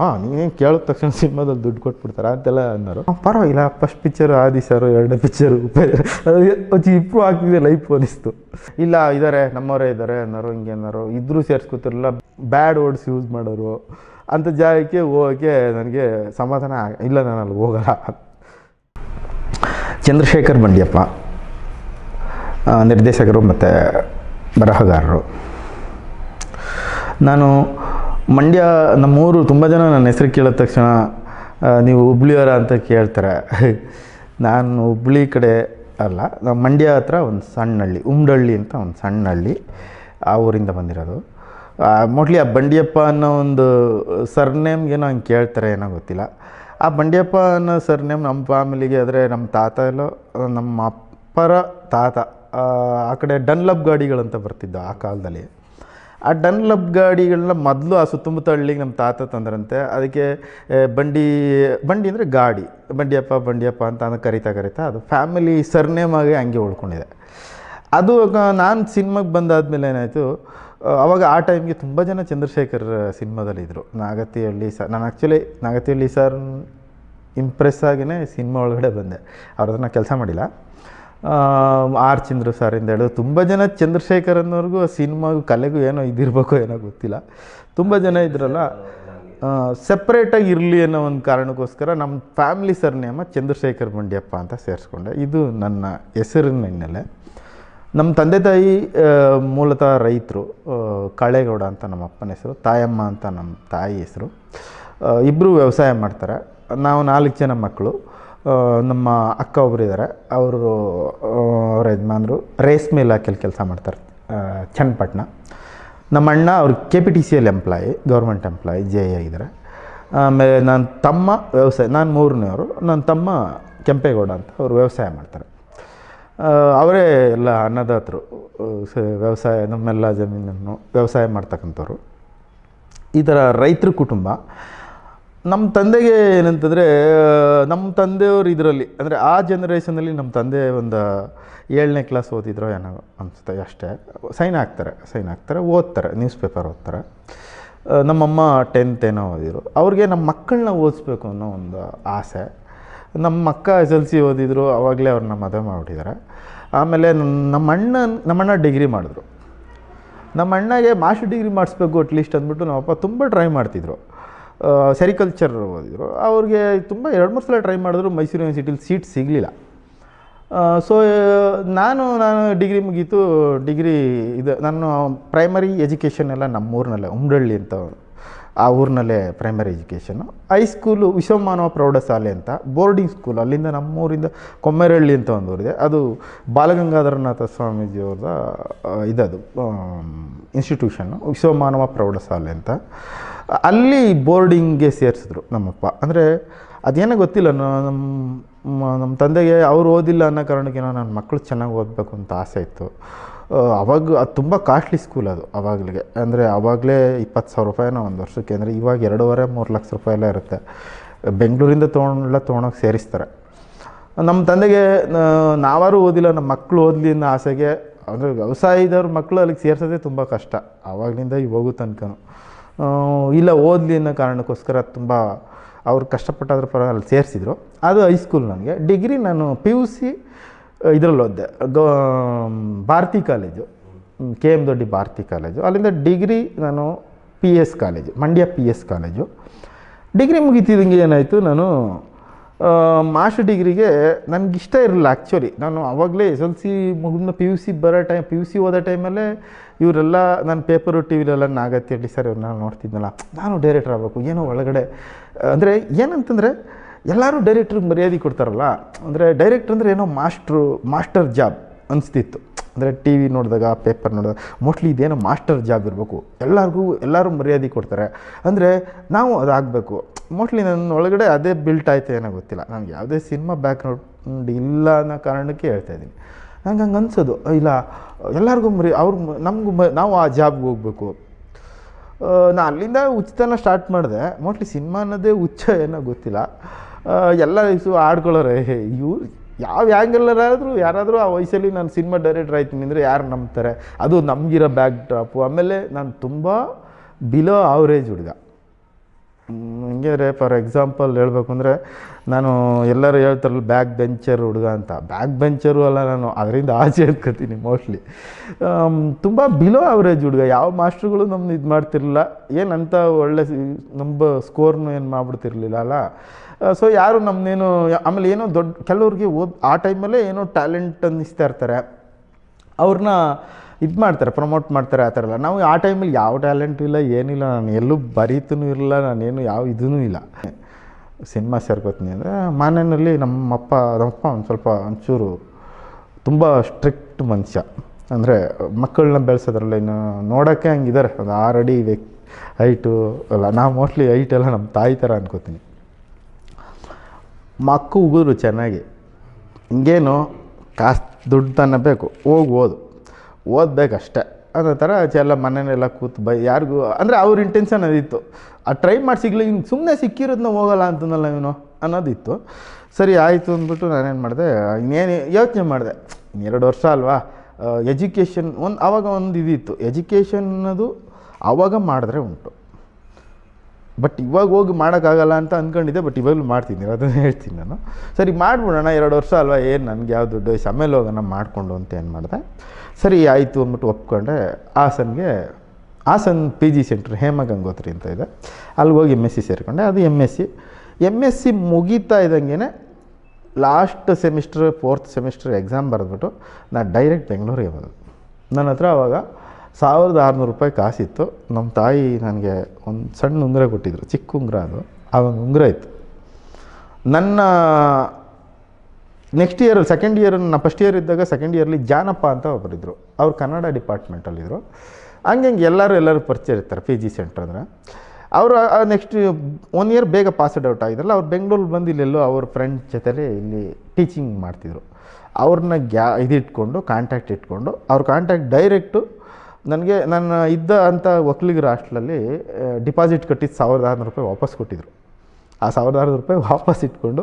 ಹಾಂ ನೀವೇನು ಕೇಳಿದ ತಕ್ಷಣ ಸಿನಿಮಾದಲ್ಲಿ ದುಡ್ಡು ಕೊಟ್ಬಿಡ್ತಾರೆ ಅಂತೆಲ್ಲ ಅನ್ನೋರು ಪರವಾಗಿಲ್ಲ ಫಸ್ಟ್ ಪಿಕ್ಚರು ಆದಿ ಸರ್ ಎರಡನೇ ಪಿಕ್ಚರು ಅದು ಇಂಪ್ರೂವ್ ಆಗ್ತಿದೆ ಲೈಫ್ ಅನಿಸ್ತು ಇಲ್ಲ ಇದ್ದಾರೆ ನಮ್ಮವರೇ ಇದ್ದಾರೆ ಅನ್ನೋರು ಹಿಂಗೆ ಅನ್ನೋರು ಇದ್ರೂ ಸೇರಿಸ್ಕೊತಿರಲ್ಲ ಬ್ಯಾಡ್ ವರ್ಡ್ಸ್ ಯೂಸ್ ಮಾಡೋರು ಅಂಥ ಜಾಗಕ್ಕೆ ಹೋಗೋಕ್ಕೆ ನನಗೆ ಸಮಾಧಾನ ಇಲ್ಲ ನಾನು ಅಲ್ಲಿ ಹೋಗಲ್ಲ ಚಂದ್ರಶೇಖರ್ ಬಂಡಿಯಪ್ಪ ನಿರ್ದೇಶಕರು ಮತ್ತು ಬರಹಗಾರರು ನಾನು ಮಂಡ್ಯ ನಮ್ಮೂರು ತುಂಬ ಜನ ನನ್ನ ಹೆಸರು ಕೇಳಿದ ತಕ್ಷಣ ನೀವು ಹುಬ್ಳಿಯವರ ಅಂತ ಕೇಳ್ತಾರೆ ನಾನು ಹುಬ್ಳಿ ಕಡೆ ಅಲ್ಲ ನಮ್ಮ ಮಂಡ್ಯ ಹತ್ರ ಒಂದು ಸಣ್ಣ ಹಳ್ಳಿ ಉಮ್ಡಳ್ಳಿ ಅಂತ ಒಂದು ಸಣ್ಣ ಹಳ್ಳಿ ಆ ಊರಿಂದ ಬಂದಿರೋದು ಮೋಟ್ಲಿ ಆ ಬಂಡಿಯಪ್ಪ ಅನ್ನೋ ಒಂದು ಸರ್ನೇಮ್ಗೇನೋ ಹಂಗೆ ಕೇಳ್ತಾರೆ ಏನೋ ಗೊತ್ತಿಲ್ಲ ಆ ಬಂಡಿಯಪ್ಪ ಅನ್ನೋ ಸರ್ನೇಮ್ ನಮ್ಮ ಫ್ಯಾಮಿಲಿಗೆ ಆದರೆ ನಮ್ಮ ತಾತ ಎಲ್ಲೋ ನಮ್ಮ ಅಪ್ಪರ ತಾತ ಆ ಕಡೆ ಡನ್ಲಪ್ ಗಾಡಿಗಳಂತ ಬರ್ತಿದ್ದ ಆ ಕಾಲದಲ್ಲಿ ಆ ಲಬ್ ಗಾಡಿಗಳನ್ನ ಮೊದಲು ಆ ಸುತ್ತಮುತ್ತ ಹಳ್ಳಿಗೆ ನಮ್ಮ ತಾತ ತಂದ್ರಂತೆ ಅದಕ್ಕೆ ಬಂಡಿ ಬಂಡಿ ಅಂದರೆ ಗಾಡಿ ಬಂಡಿಯಪ್ಪ ಬಂಡಿಯಪ್ಪ ಅಂತ ಅಂದ್ರೆ ಕರಿತಾ ಕರಿತಾ ಅದು ಫ್ಯಾಮಿಲಿ ಸರ್ನೇಮ್ ಆಗಿ ಹಂಗೆ ಉಳ್ಕೊಂಡಿದೆ ಅದು ನಾನು ಸಿನಿಮಾಗೆ ಮೇಲೆ ಏನಾಯಿತು ಅವಾಗ ಆ ಟೈಮ್ಗೆ ತುಂಬ ಜನ ಚಂದ್ರಶೇಖರ್ ಸಿನಿಮಾದಲ್ಲಿದ್ದರು ನಾಗತಿಹಳ್ಳಿ ಸರ್ ನಾನು ಆ್ಯಕ್ಚುಲಿ ನಾಗತಿಹಳ್ಳಿ ಸರ್ ಇಂಪ್ರೆಸ್ ಆಗಿಯೇ ಸಿನಿಮಾ ಒಳಗಡೆ ಬಂದೆ ಅವ್ರ ನಾನು ಕೆಲಸ ಮಾಡಿಲ್ಲ ಆರ್ ಚಂದ್ರ ಸರ್ ಇಂದ ಹೇಳಿದ್ರು ತುಂಬ ಜನ ಚಂದ್ರಶೇಖರ್ ಆ ಸಿನಿಮಾಗೂ ಕಲೆಗೂ ಏನೋ ಇದಿರಬೇಕು ಏನೋ ಗೊತ್ತಿಲ್ಲ ತುಂಬ ಜನ ಇದ್ರಲ್ಲ ಸಪ್ರೇಟಾಗಿ ಇರಲಿ ಅನ್ನೋ ಒಂದು ಕಾರಣಕ್ಕೋಸ್ಕರ ನಮ್ಮ family sir name Chandrashekhar Mandyappa ಅಂತ ಸೇರಿಸ್ಕೊಂಡೆ ಇದು ನನ್ನ ಹೆಸರಿನ ಹಿನ್ನೆಲೆ ನಮ್ಮ ತಂದೆ ತಾಯಿ ಮೂಲತಃ ರೈತರು ಕಳೆಗೌಡ ಅಂತ ನಮ್ಮ ಅಪ್ಪನ ಹೆಸರು ತಾಯಮ್ಮ ಅಂತ ನಮ್ಮ ತಾಯಿ ಹೆಸರು ಇಬ್ಬರು ವ್ಯವಸಾಯ ಮಾಡ್ತಾರೆ ನಾವು ನಾಲ್ಕು ಜನ ಮಕ್ಕಳು ನಮ್ಮ ಅಕ್ಕ ಒಬ್ರು ಇದ್ದಾರೆ ಅವರು ಅವ್ರ ಯಜಮಾನರು ರೇಸ್ ಮೇಲ್ ಕೆಲಸ ಮಾಡ್ತಾರೆ ಚನ್ನಪಟ್ಟಣ ನಮ್ಮ ಅಣ್ಣ ಅವ್ರು K P T C L employee government employee J A ಆಗಿದ್ದಾರೆ ಆಮೇಲೆ ನನ್ನ ತಮ್ಮ ವ್ಯವಸಾಯ ನಾನು ಮೂರನೇವರು ನನ್ನ ತಮ್ಮ ಕೆಂಪೇಗೌಡ ಅಂತ ಅವರು ವ್ಯವಸಾಯ ಮಾಡ್ತಾರೆ ಅವರೇ ಎಲ್ಲ ಅನ್ನದಾತರು ವ್ಯವಸಾಯ ನಮ್ಮೆಲ್ಲ ಜಮೀನನ್ನು ವ್ಯವಸಾಯ ಮಾಡ್ತಕ್ಕಂಥವ್ರು ಈ ಥರ ರೈತರ ಕುಟುಂಬ ನಮ್ಮ ತಂದೆಗೆ ಏನಂತಂದರೆ ನಮ್ಮ ತಂದೆಯವರು ಇದರಲ್ಲಿ ಅಂದರೆ ಆ ಜನ್ರೇಷನಲ್ಲಿ ನಮ್ಮ ತಂದೆ ಒಂದು ಏಳನೇ ಕ್ಲಾಸ್ ಓದಿದ್ರೋ ಏನೋ ಅನಿಸುತ್ತೆ ಅಷ್ಟೇ ಸೈನ್ ಆಗ್ತಾರೆ ಸೈನ್ ಹಾಕ್ತಾರೆ ಓದ್ತಾರೆ ನ್ಯೂಸ್ ಪೇಪರ್ ಓದ್ತಾರೆ ನಮ್ಮಮ್ಮ ಟೆಂತ್ ಏನೋ ಓದಿದ್ರು ಅವ್ರಿಗೆ ನಮ್ಮ ಮಕ್ಕಳನ್ನ ಓದಿಸ್ಬೇಕು ಅನ್ನೋ ಒಂದು ಆಸೆ ನಮ್ಮ ಅಕ್ಕ ಎಸ್ ಎಲ್ ಸಿ ಓದಿದ್ರು ಆವಾಗಲೇ ಅವ್ರನ್ನ ಮದುವೆ ಮಾಡಿಬಿಟ್ಟಿದ್ದಾರೆ ಆಮೇಲೆ ನಮ್ಮ ಅಣ್ಣ ನಮ್ಮಣ್ಣ ಡಿಗ್ರಿ ಮಾಡಿದ್ರು ನಮ್ಮ ಅಣ್ಣಗೆ ಮಾಸ್ಟರ್ ಡಿಗ್ರಿ ಮಾಡಿಸ್ಬೇಕು ಅಟ್ಲೀಸ್ಟ್ ಅಂದ್ಬಿಟ್ಟು ನಮ್ಮಪ್ಪ ತುಂಬ ಟ್ರೈ ಮಾಡ್ತಿದ್ರು ಸೆರಿಕಲ್ಚರ್ ಓದಿದ್ರು ಅವ್ರಿಗೆ ತುಂಬ ಎರಡು ಮೂರು ಸಲ ಟ್ರೈ ಮಾಡಿದ್ರು ಮೈಸೂರು ಯೂನಿವರ್ಸಿಟಿಲಿ ಸೀಟ್ ಸಿಗಲಿಲ್ಲ ಸೊ ನಾನು ನಾನು ಡಿಗ್ರಿ ಮುಗೀತು ಡಿಗ್ರಿ ಇದು ನಾನು ಪ್ರೈಮರಿ ಎಜುಕೇಷನ್ ಎಲ್ಲ ನಮ್ಮೂರಿನಲ್ಲೇ ಉಮ್ರಳ್ಳಿ ಅಂತ ಆ ಊರಿನಲ್ಲೇ ಪ್ರೈಮರಿ ಎಜುಕೇಷನು ಹೈಸ್ಕೂಲು ವಿಶ್ವಮಾನವ ಪ್ರೌಢಶಾಲೆ ಅಂತ ಬೋರ್ಡಿಂಗ್ ಸ್ಕೂಲ್ ಅಲ್ಲಿಂದ ನಮ್ಮೂರಿಂದ ಕೊಮ್ಮೆರಳ್ಳಿ ಅಂತ ಒಂದು ಊರಿದೆ ಅದು ಬಾಲಗಂಗಾಧರನಾಥ ಸ್ವಾಮೀಜಿಯವರ ಇದದು ಇನ್ಸ್ಟಿಟ್ಯೂಷನ್ನು ವಿಶ್ವಮಾನವ ಪ್ರೌಢಶಾಲೆ ಅಂತ ಅಲ್ಲಿ ಬೋರ್ಡಿಂಗ್ಗೆ ಸೇರಿಸಿದ್ರು ನಮ್ಮಪ್ಪ ಅಂದರೆ ಅದೇನೋ ಗೊತ್ತಿಲ್ಲ ನಮ್ಮ ನಮ್ಮ ತಂದೆಗೆ ಅವ್ರು ಓದಿಲ್ಲ ಅನ್ನೋ ಕಾರಣಕ್ಕೇನೋ ನನ್ನ ಮಕ್ಕಳು ಚೆನ್ನಾಗಿ ಓದಬೇಕು ಅಂತ ಆಸೆ ಇತ್ತು ಅವಾಗ ಅದು ತುಂಬ ಕಾಸ್ಟ್ಲಿ ಸ್ಕೂಲ್ ಅದು ಆವಾಗಲಿಗೆ ಅಂದರೆ ಅವಾಗಲೇ ಇಪ್ಪತ್ತು ಸಾವಿರ ರೂಪಾಯಿನ ಒಂದು ವರ್ಷಕ್ಕೆ ಅಂದರೆ ಇವಾಗ ಎರಡೂವರೆ ಮೂರು ಲಕ್ಷ ರೂಪಾಯಿ ಎಲ್ಲ ಇರುತ್ತೆ ಬೆಂಗಳೂರಿಂದ ತೊಗೊಂಡೆಲ್ಲ ತೊಗೊಂಡೋಗಿ ಸೇರಿಸ್ತಾರೆ ನಮ್ಮ ತಂದೆಗೆ ನಾವಾರು ಓದಿಲ್ಲ ನಮ್ಮ ಮಕ್ಕಳು ಓದಲಿ ಅನ್ನೋ ಆಸೆಗೆ ಅಂದರೆ ವ್ಯವಸಾಯದವ್ರ ಮಕ್ಕಳು ಅಲ್ಲಿಗೆ ಸೇರ್ಸೋದೇ ತುಂಬ ಕಷ್ಟ ಆವಾಗಲಿಂದ ಇವಾಗೂ ತನಕ ಇಲ್ಲ ಓದಲಿ ಅನ್ನೋ ಕಾರಣಕ್ಕೋಸ್ಕರ ತುಂಬ ಅವ್ರು ಕಷ್ಟಪಟ್ಟಾದ್ರ ಪರ ಅಲ್ಲಿ ಸೇರಿಸಿದ್ರು ಅದು ಹೈಸ್ಕೂಲ್ ನನಗೆ ಡಿಗ್ರಿ ನಾನು ಪಿ ಯು ಸಿ ಇದರಲ್ಲಿ ಗೋ Bharathi college K M Doddi Bharathi college ಅಲ್ಲಿಂದ ಡಿಗ್ರಿ ನಾನು P S college Mandya P S college degree ಮುಗಿತಿದ್ದಂಗೆ ಏನಾಯಿತು ನಾನು ಮಾಸ್ಟರ್ ಡಿಗ್ರಿಗೆ ನನಗಿಷ್ಟ ಇರಲಿಲ್ಲ ಆ್ಯಕ್ಚುಲಿ ನಾನು ಆವಾಗಲೇ ಎಸ್ ಎಲ್ ಸಿ ಮುಗಿದ ಪಿ ಯು ಸಿ ಬರೋ ಟೈಮ್ ಪಿ ಯು ಸಿ ಓದೋ ಟೈಮಲ್ಲೇ ಇವರೆಲ್ಲ ನಾನು ಪೇಪರು ಟಿ ವಿಲೆಲ್ಲ ನಾಗತ್ತಿ ಹೇಳಿ ಸರ್ ಇವ್ರನ್ನ ನೋಡ್ತಿದ್ನಲ್ಲ ನಾನು ಡೈರೆಕ್ಟ್ರ್ ಆಗಬೇಕು ಏನೋ ಒಳಗಡೆ ಅಂದರೆ ಏನಂತಂದರೆ ಎಲ್ಲರೂ ಡೈರೆಕ್ಟ್ರಿಗೆ ಮರ್ಯಾದೆ ಕೊಡ್ತಾರಲ್ಲ ಅಂದರೆ ಡೈರೆಕ್ಟ್ರ್ ಅಂದರೆ ಏನೋ ಮಾಸ್ಟ್ರು ಮಾಸ್ಟರ್ ಜಾಬ್ ಅನಿಸ್ತಿತ್ತು ಅಂದರೆ ಟಿ ವಿ ನೋಡಿದಾಗ ಪೇಪರ್ ನೋಡಿದಾಗ ಮೋಸ್ಟ್ಲಿ ಇದೇನೋ ಮಾಸ್ಟರ್ ಜಾಬ್ ಇರಬೇಕು ಎಲ್ಲರಿಗೂ ಎಲ್ಲರೂ ಮರ್ಯಾದೆ ಕೊಡ್ತಾರೆ ಅಂದರೆ ನಾವು ಅದಾಗಬೇಕು ಮೋಸ್ಟ್ಲಿ ನನ್ನ ಒಳಗಡೆ ಅದೇ ಬಿಲ್ಟ್ ಆಯಿತು ಏನೋ ಗೊತ್ತಿಲ್ಲ ನನಗೆ ಯಾವುದೇ ಸಿನಿಮಾ ಬ್ಯಾಕ್ಗ್ರೌಂಡ್ ಇಲ್ಲ ಅನ್ನೋ ಕಾರಣಕ್ಕೆ ಹೇಳ್ತಾ ಇದ್ದೀನಿ ನಂಗೆ ಹಂಗೆ ಅನ್ಸೋದು ಇಲ್ಲ ಎಲ್ಲರಿಗೂ ಮರಿ ಅವ್ರು ನಮಗೂ ಮ ನಾವು ಆ ಜಾಬ್ಗೆ ಹೋಗಬೇಕು ನಾನು ಅಲ್ಲಿಂದ ಉಚಿತನ ಸ್ಟಾರ್ಟ್ ಮಾಡಿದೆ ಮೋಸ್ಟ್ಲಿ ಸಿನಿಮಾ ಅನ್ನೋದೇ ಹುಚ್ಚ ಏನೋ ಗೊತ್ತಿಲ್ಲ ಎಲ್ಲ ಇಸು ಆಡ್ಕೊಳ್ಳೋರೆ ಇವ್ರು ಯಾವ ಆ್ಯಂಗಲ್ಲರಾದರೂ ಯಾರಾದರೂ ಆ ವಯಸ್ಸಲ್ಲಿ ನಾನು ಸಿನಿಮಾ ಡೈರೆಕ್ಟರ್ ಆಯ್ತೀನಿ ಅಂದರೆ ಯಾರು ನಂಬ್ತಾರೆ ಅದು ನಮಗಿರೋ ಬ್ಯಾಕ್ ಡ್ರಾಪು ಆಮೇಲೆ ನಾನು ತುಂಬ ಬಿಲೋ ಆವ್ರೇಜ್ ಹುಡುಗ ಹಿಂಗೆ ಫಾರ್ ಎಕ್ಸಾಂಪಲ್ ಹೇಳಬೇಕು ಅಂದರೆ ನಾನು ಎಲ್ಲರೂ ಹೇಳ್ತಾರಲ್ಲ ಬ್ಯಾಕ್ ಬೆಂಚರ್ ಹುಡುಗ ಅಂತ ಬ್ಯಾಕ್ ಬೆಂಚರು ಅಲ್ಲ ನಾನು ಅದರಿಂದ ಆಚೆ ಹೇಳ್ಕೊತೀನಿ ಮೋಸ್ಟ್ಲಿ ತುಂಬ ಬಿಲೋ ಅವರೇಜ್ ಹುಡುಗ ಯಾವ ಮಾಸ್ಟ್ರುಗಳು ನಮ್ಮನ್ನ ಇದು ಮಾಡ್ತಿರಲಿಲ್ಲ ಏನಂತ ಒಳ್ಳೆ ನಂಬ ಸ್ಕೋರ್ನು ಏನು ಮಾಡ್ಬಿಡ್ತಿರ್ಲಿಲ್ಲ ಅಲ್ಲ ಸೊ ಯಾರು ನಮ್ಮನ್ನೇನು ಆಮೇಲೆ ಏನೋ ದೊಡ್ಡ ಕೆಲವ್ರಿಗೆ ಓದ್ ಆ ಟೈಮಲ್ಲೇ ಏನೋ ಟ್ಯಾಲೆಂಟ್ ಅನ್ನಿಸ್ತಾ ಇರ್ತಾರೆ ಅವ್ರನ್ನ ಇದು ಮಾಡ್ತಾರೆ ಪ್ರಮೋಟ್ ಮಾಡ್ತಾರೆ ಆ ಥರ ಎಲ್ಲ ನಾವು ಆ ಟೈಮಲ್ಲಿ ಯಾವ ಟ್ಯಾಲೆಂಟು ಇಲ್ಲ ಏನಿಲ್ಲ ನಾನು ಎಲ್ಲೂ ಬರೀತೂ ಇಲ್ಲ ನಾನೇನು ಯಾವ ಇದೂ ಇಲ್ಲ ಸಿನಿಮಾ ಸೇರ್ಕೋತೀನಿ ಅಂದರೆ ಮಾನ್ಯನಲ್ಲಿ ನಮ್ಮಪ್ಪ ನಮ್ಮಪ್ಪ ಒಂದು ಸ್ವಲ್ಪ ಒಂಚೂರು ತುಂಬ ಸ್ಟ್ರಿಕ್ಟ್ ಮನುಷ್ಯ ಅಂದರೆ ಮಕ್ಕಳನ್ನ ಬೆಳೆಸೋದ್ರಲ್ಲ ಇನ್ನು ನೋಡೋಕ್ಕೆ ಹಂಗಿದ್ದಾರೆ ಒಂದು ಆರು ಅಡಿ ವ್ಯಕ್ತಿ ಹೈಟು ಅಲ್ಲ ನಾವು ಮೋಸ್ಟ್ಲಿ ಹೈಟೆಲ್ಲ ನಮ್ಮ ತಾಯಿ ಥರ ಅನ್ಕೋತೀನಿ ಮಕ್ಕು ಉಗಿದ್ರು ಚೆನ್ನಾಗಿ ಹಿಂಗೇನು ಕಾಸು ದುಡ್ಡು ತಾನೇ ಬೇಕು ಹೋಗಿ ಓದು ಓದಬೇಕಷ್ಟೆ ಅನ್ನೋ ಥರ ಕೂತು ಬೈ ಯಾರಿಗೂ ಅಂದರೆ ಅವ್ರ ಇಂಟೆನ್ಷನ್ ಅದಿತ್ತು ಆ ಟ್ರೈ ಮಾಡಿ ಸಿಗ್ಲಿ ಹಿಂಗೆ ಸುಮ್ಮನೆ ಸಿಕ್ಕಿರೋದನ್ನ ಹೋಗಲ್ಲ ಅಂತನಲ್ಲ ಇವನು ಅನ್ನೋದಿತ್ತು ಸರಿ ಆಯಿತು ಅಂದ್ಬಿಟ್ಟು ನಾನೇನು ಮಾಡಿದೆ ಇನ್ನೇನು ಯೋಚನೆ ಮಾಡಿದೆ ಎರಡು ವರ್ಷ ಅಲ್ವಾ ಎಜುಕೇಷನ್ ಒಂದು ಆವಾಗ ಒಂದು ಇದಿತ್ತು ಎಜುಕೇಷನ್ ಅನ್ನೋದು ಆವಾಗ ಮಾಡಿದ್ರೆ ಉಂಟು ಬಟ್ ಇವಾಗ ಹೋಗಿ ಮಾಡೋಕ್ಕಾಗಲ್ಲ ಅಂತ ಅಂದ್ಕೊಂಡಿದ್ದೆ ಬಟ್ ಇವಾಗಲೂ ಮಾಡ್ತಿದ್ದೀನಿ ಅದನ್ನು ಹೇಳ್ತೀನಿ ನಾನು ಸರಿ ಮಾಡ್ಬಿಡೋಣ ಎರಡು ವರ್ಷ ಅಲ್ವಾ ಏನು ನನಗೆ ಯಾವ ದುಡ್ಡು ವಯಸ್ಸು ಆಮೇಲೆ ಹೋಗೋಣ ಮಾಡಿಕೊಂಡು ಅಂತ ಏನು ಮಾಡಿದೆ ಸರಿ ಆಯಿತು ಅಂದ್ಬಿಟ್ಟು ಒಪ್ಕೊಂಡೆ ಹಾಸನ್ಗೆ Hassan P G centre Hema Gangotri ಅಂತ ಇದೆ ಅಲ್ಲಿಗೆ ಹೋಗಿ ಎಮ್ ಎಸ್ ಸಿ ಸೇರಿಕೊಂಡೆ ಅದು M S C M S C ಮುಗೀತಾ ಇದ್ದಂಗೆ last semester fourth semester exam ಬರೆದ್ಬಿಟ್ಟು ನಾನು ಡೈರೆಕ್ಟ್ ಬೆಂಗಳೂರಿಗೆ ಬಂದೆ ನನ್ನ ಹತ್ರ ಆವಾಗ ಸಾವಿರದ ಆರುನೂರು ರೂಪಾಯಿ ಕಾಸಿತ್ತು ನಮ್ಮ ತಾಯಿ ನನಗೆ ಒಂದು ಸಣ್ಣ ಉಂಗುರ ಕೊಟ್ಟಿದ್ರು ಚಿಕ್ಕ ಉಂಗುರ ಅದು ಆವಾಗ ಉಂಗುರ ಇತ್ತು ನನ್ನ ನೆಕ್ಸ್ಟ್ ಇಯರ್ ಸೆಕೆಂಡ್ ಇಯರ್ ನಾನು ಫಸ್ಟ್ ಇಯರ್ ಇದ್ದಾಗ ಸೆಕೆಂಡ್ ಇಯರ್ಲಿ ಜಾನಪ್ಪ ಅಂತ ಒಬ್ಬರಿದ್ದರು ಅವ್ರು ಕನ್ನಡ ಡಿಪಾರ್ಟ್ಮೆಂಟಲ್ಲಿದ್ದರು ಹಂಗೆ ಹಿಂಗೆ ಎಲ್ಲರೂ ಎಲ್ಲರೂ ಪರಿಚಯ ಇರ್ತಾರೆ ಪಿ ಜಿ ಸೆಂಟ್ರ್ ಅಂದರೆ ಅವರು ನೆಕ್ಸ್ಟ್ ಒನ್ ಇಯರ್ ಬೇಗ ಪಾಸ್ಡ್ ಔಟ್ ಆಗಿದ್ರಲ್ಲ ಅವ್ರು ಬೆಂಗಳೂರು ಬಂದು ಇಲ್ಲೆಲ್ಲೋ ಅವ್ರ ಫ್ರೆಂಡ್ ಜೊತೆಲಿ ಇಲ್ಲಿ ಟೀಚಿಂಗ್ ಮಾಡ್ತಿದ್ರು ಅವ್ರನ್ನ ಗ್ಯಾ ಇದಿಟ್ಕೊಂಡು ಕಾಂಟ್ಯಾಕ್ಟ್ ಇಟ್ಕೊಂಡು ಅವ್ರ ಕಾಂಟ್ಯಾಕ್ಟ್ ಡೈರೆಕ್ಟು ನನಗೆ ನಾನು ಇದ್ದ ಅಂಥ ವಕೀಲಿಗರ ಹಾಸ್ಟ್ಲಲ್ಲಿ ಡಿಪಾಸಿಟ್ ಕಟ್ಟಿದ್ದು ಸಾವಿರದ ಆರುನೂರು ರೂಪಾಯಿ ವಾಪಸ್ ಕೊಟ್ಟಿದ್ದರು ಆ ಸಾವಿರದ ಆರುನೂರು ರೂಪಾಯಿ ವಾಪಸ್ ಇಟ್ಕೊಂಡು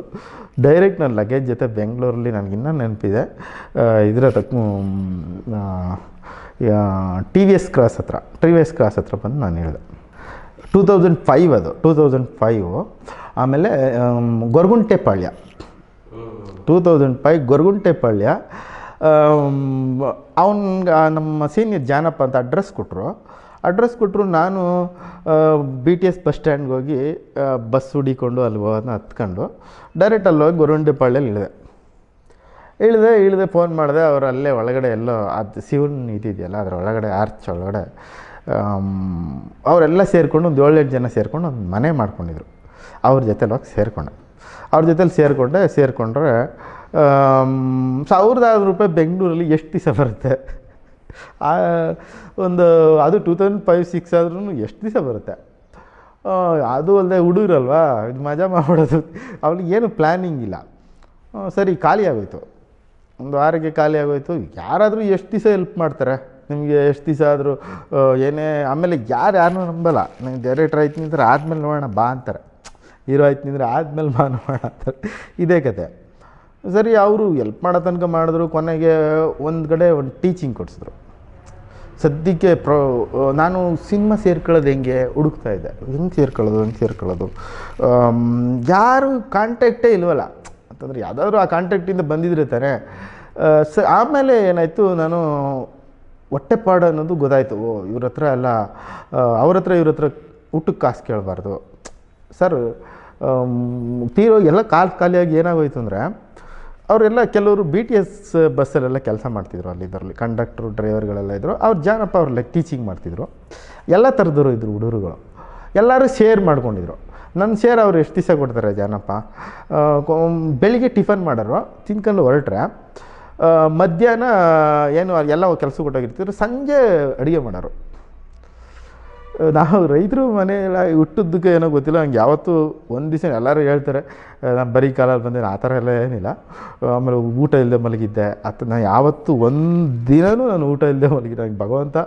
ಡೈರೆಕ್ಟ್ ನನ್ನ ಲಗೇಜ್ ಜೊತೆ ಬೆಂಗಳೂರಲ್ಲಿ ನನಗಿನ್ನೂ ನೆನಪಿದೆ ಇದರ ಟಿ ವಿ ಎಸ್ ಕ್ರಾಸ್ ಹತ್ರ ಟಿ ವಿ ಎಸ್ ಕ್ರಾಸ್ ಹತ್ರ ಬಂದು ನಾನು ಹೇಳಿದೆ ಟೂ ತೌಸಂಡ್ ಫೈವ್ ಅದು ಟೂ ತೌಸಂಡ್ ಫೈವ್ ಆಮೇಲೆ Palya two thousand five Palya ಅವನಿಗೆ ನಮ್ಮ ಸೀನಿಯರ್ ಜಾನಪ್ಪ ಅಂತ ಅಡ್ರೆಸ್ ಕೊಟ್ಟರು ಅಡ್ರೆಸ್ ಕೊಟ್ಟರು ನಾನು ಬಿ ಟಿ ಎಸ್ ಬಸ್ ಸ್ಟ್ಯಾಂಡ್ಗೆ ಹೋಗಿ ಬಸ್ ಹುಡಿಕೊಂಡು ಅಲ್ಲಿ ಹೋಗೋದನ್ನ ಹತ್ಕೊಂಡು ಡೈರೆಕ್ಟ್ ಅಲ್ಲಿ ಹೋಗಿ ಪಾಳ್ಯಲ್ಲಿ ಇಳಿದೆ ಇಳಿದೆ ಇಳಿದೆ ಫೋನ್ ಮಾಡಿದೆ ಅವರು ಅಲ್ಲೇ ಒಳಗಡೆ ಎಲ್ಲೋ ಅದು ಶಿವನ್ ಇದೆಯಲ್ಲ ಅದರ ಒಳಗಡೆ ಆರ್ಚ್ ಒಳಗಡೆ ಅವರೆಲ್ಲ ಸೇರಿಕೊಂಡು ಒಂದು ಏಳೆಂಟು ಜನ ಸೇರಿಕೊಂಡು ಒಂದು ಮನೆ ಮಾಡ್ಕೊಂಡಿದ್ರು ಅವ್ರ ಜೊತೆಲಿ ಹೋಗಿ ಸೇರಿಕೊಂಡೆ ಅವ್ರ ಜೊತೇಲಿ ಸೇರಿಕೊಂಡೆ ಸೇರಿಕೊಂಡ್ರೆ ಸಾವಿರದ ಆರು ರೂಪಾಯಿ ಬೆಂಗಳೂರಲ್ಲಿ ಎಷ್ಟು ದಿವಸ ಬರುತ್ತೆ ಒಂದು ಅದು ಟೂ ತೌಸಂಡ್ ಫೈವ್ ಸಿಕ್ಸ್ ಆದ್ರೂ ಎಷ್ಟು ದಿವಸ ಬರುತ್ತೆ ಅದು ಅಲ್ಲದೆ ಹುಡುಗರಲ್ವಾ ಇದು ಮಜಾ ಮಾಡೋದು ಅವ್ಳಿಗೆ ಏನು ಪ್ಲ್ಯಾನಿಂಗ್ ಇಲ್ಲ ಸರಿ ಖಾಲಿ ಆಗೋಯ್ತು ಒಂದು ವಾರಕ್ಕೆ ಖಾಲಿ ಆಗೋಯ್ತು ಯಾರಾದರೂ ಎಷ್ಟು ದಿವಸ ಹೆಲ್ಪ್ ಮಾಡ್ತಾರೆ ನಿಮಗೆ ಎಷ್ಟು ದಿವಸ ಆದರೂ ಏನೇ ಆಮೇಲೆ ಯಾರು ಯಾರನ್ನೂ ನಂಬಲ್ಲ ನೀವು ಡೈರೆಕ್ಟ್ರ್ ಆಯ್ತು ನಿಂತರೆ ಆದಮೇಲೆ ನೋಡೋಣ ಬಾ ಅಂತಾರೆ ಹೀರೋ ಆಯ್ತು ನಿಂದರೆ ಆದಮೇಲೆ ಬಾ ನೋಡೋಣ ಅಂತಾರೆ ಇದೇ ಕತೆ ಸರಿ ಅವರು ಎಲ್ಪ್ ಮಾಡೋ ತನಕ ಮಾಡಿದ್ರು ಕೊನೆಗೆ ಒಂದು ಕಡೆ ಒಂದು ಟೀಚಿಂಗ್ ಕೊಡಿಸಿದ್ರು ಸದ್ಯಕ್ಕೆ ಪ್ರೊ ನಾನು ಸಿನಿಮಾ ಸೇರ್ಕೊಳ್ಳೋದು ಹೆಂಗೆ ಹುಡುಕ್ತಾ ಇದ್ದೆ ಹೆಂಗೆ ಸೇರ್ಕೊಳ್ಳೋದು ಹೆಂಗೆ ಸೇರ್ಕೊಳ್ಳೋದು ಯಾರು ಕಾಂಟ್ಯಾಕ್ಟೇ ಇಲ್ವಲ್ಲ ಅಂತಂದರೆ ಯಾವುದಾದ್ರೂ ಆ ಕಾಂಟ್ಯಾಕ್ಟಿಂದ ಬಂದಿದ್ರೆ ತಾನೇ ಸ ಆಮೇಲೆ ಏನಾಯಿತು ನಾನು ಹೊಟ್ಟೆಪಾಡು ಅನ್ನೋದು ಗೊತ್ತಾಯಿತು ಓ ಇವ್ರ ಹತ್ರ ಎಲ್ಲ ಅವ್ರ ಹತ್ರ ಇವ್ರ ಹತ್ರ ಊಟಕ್ಕೆ ಕಾಸು ಕೇಳಬಾರ್ದು ಸರ್ ತೀರೋ ಎಲ್ಲ ಕಾಲು ಖಾಲಿಯಾಗಿ ಏನಾಗೋಯ್ತು ಅಂದರೆ ಅವರೆಲ್ಲ ಕೆಲವರು ಬಿ ಟಿ ಎಸ್ ಬಸ್ಸಲ್ಲೆಲ್ಲ ಕೆಲಸ ಮಾಡ್ತಿದ್ರು ಅಲ್ಲಿ ಇದರಲ್ಲಿ ಕಂಡಕ್ಟ್ರು ಡ್ರೈವರ್ಗಳೆಲ್ಲ ಇದ್ದರು ಅವ್ರು ಜಾನಪ್ಪ ಅವ್ರ ಲೆಕ್ ಟೀಚಿಂಗ್ ಮಾಡ್ತಿದ್ರು ಎಲ್ಲ ಥರದವರು ಇದ್ದರು ಹುಡುಗರುಗಳು ಎಲ್ಲರೂ ಶೇರ್ ಮಾಡ್ಕೊಂಡಿದ್ರು ನನ್ನ ಶೇರ್ ಅವ್ರು ಎಷ್ಟು ದಿವಸ ಕೊಡ್ತಾರೆ ಜಾನಪ್ಪ ಬೆಳಿಗ್ಗೆ ಟಿಫನ್ ಮಾಡೋರು ತಿನ್ಕೊಂಡು ಹೊರಟ್ರೆ ಮಧ್ಯಾಹ್ನ ಏನು ಎಲ್ಲ ಕೆಲಸ ಕೊಟ್ಟೋಗಿರ್ತಿದ್ರು ಸಂಜೆ ಅಡುಗೆ ಮಾಡೋರು ನಾವು ರೈತರು ಮನೆಯೆಲ್ಲ ಹುಟ್ಟಿದ್ದಕ್ಕೆ ಏನೋ ಗೊತ್ತಿಲ್ಲ ಹಂಗೆ ಯಾವತ್ತೂ ಒಂದು ದಿವಸ ಎಲ್ಲರೂ ಹೇಳ್ತಾರೆ ನಾನು ಬರೀ ಕಾಲಲ್ಲಿ ಬಂದೆ ಆ ಥರ ಎಲ್ಲ ಏನಿಲ್ಲ ಆಮೇಲೆ ಊಟ ಇಲ್ಲದೆ ಮಲಗಿದ್ದೆ ಅತ್ತ ನಾನು ಯಾವತ್ತು ಒಂದು ದಿನವೂ ನಾನು ಊಟ ಇಲ್ಲದೆ ಮಲಗಿದ್ದೆ ಹಂಗೆ ಭಗವಂತ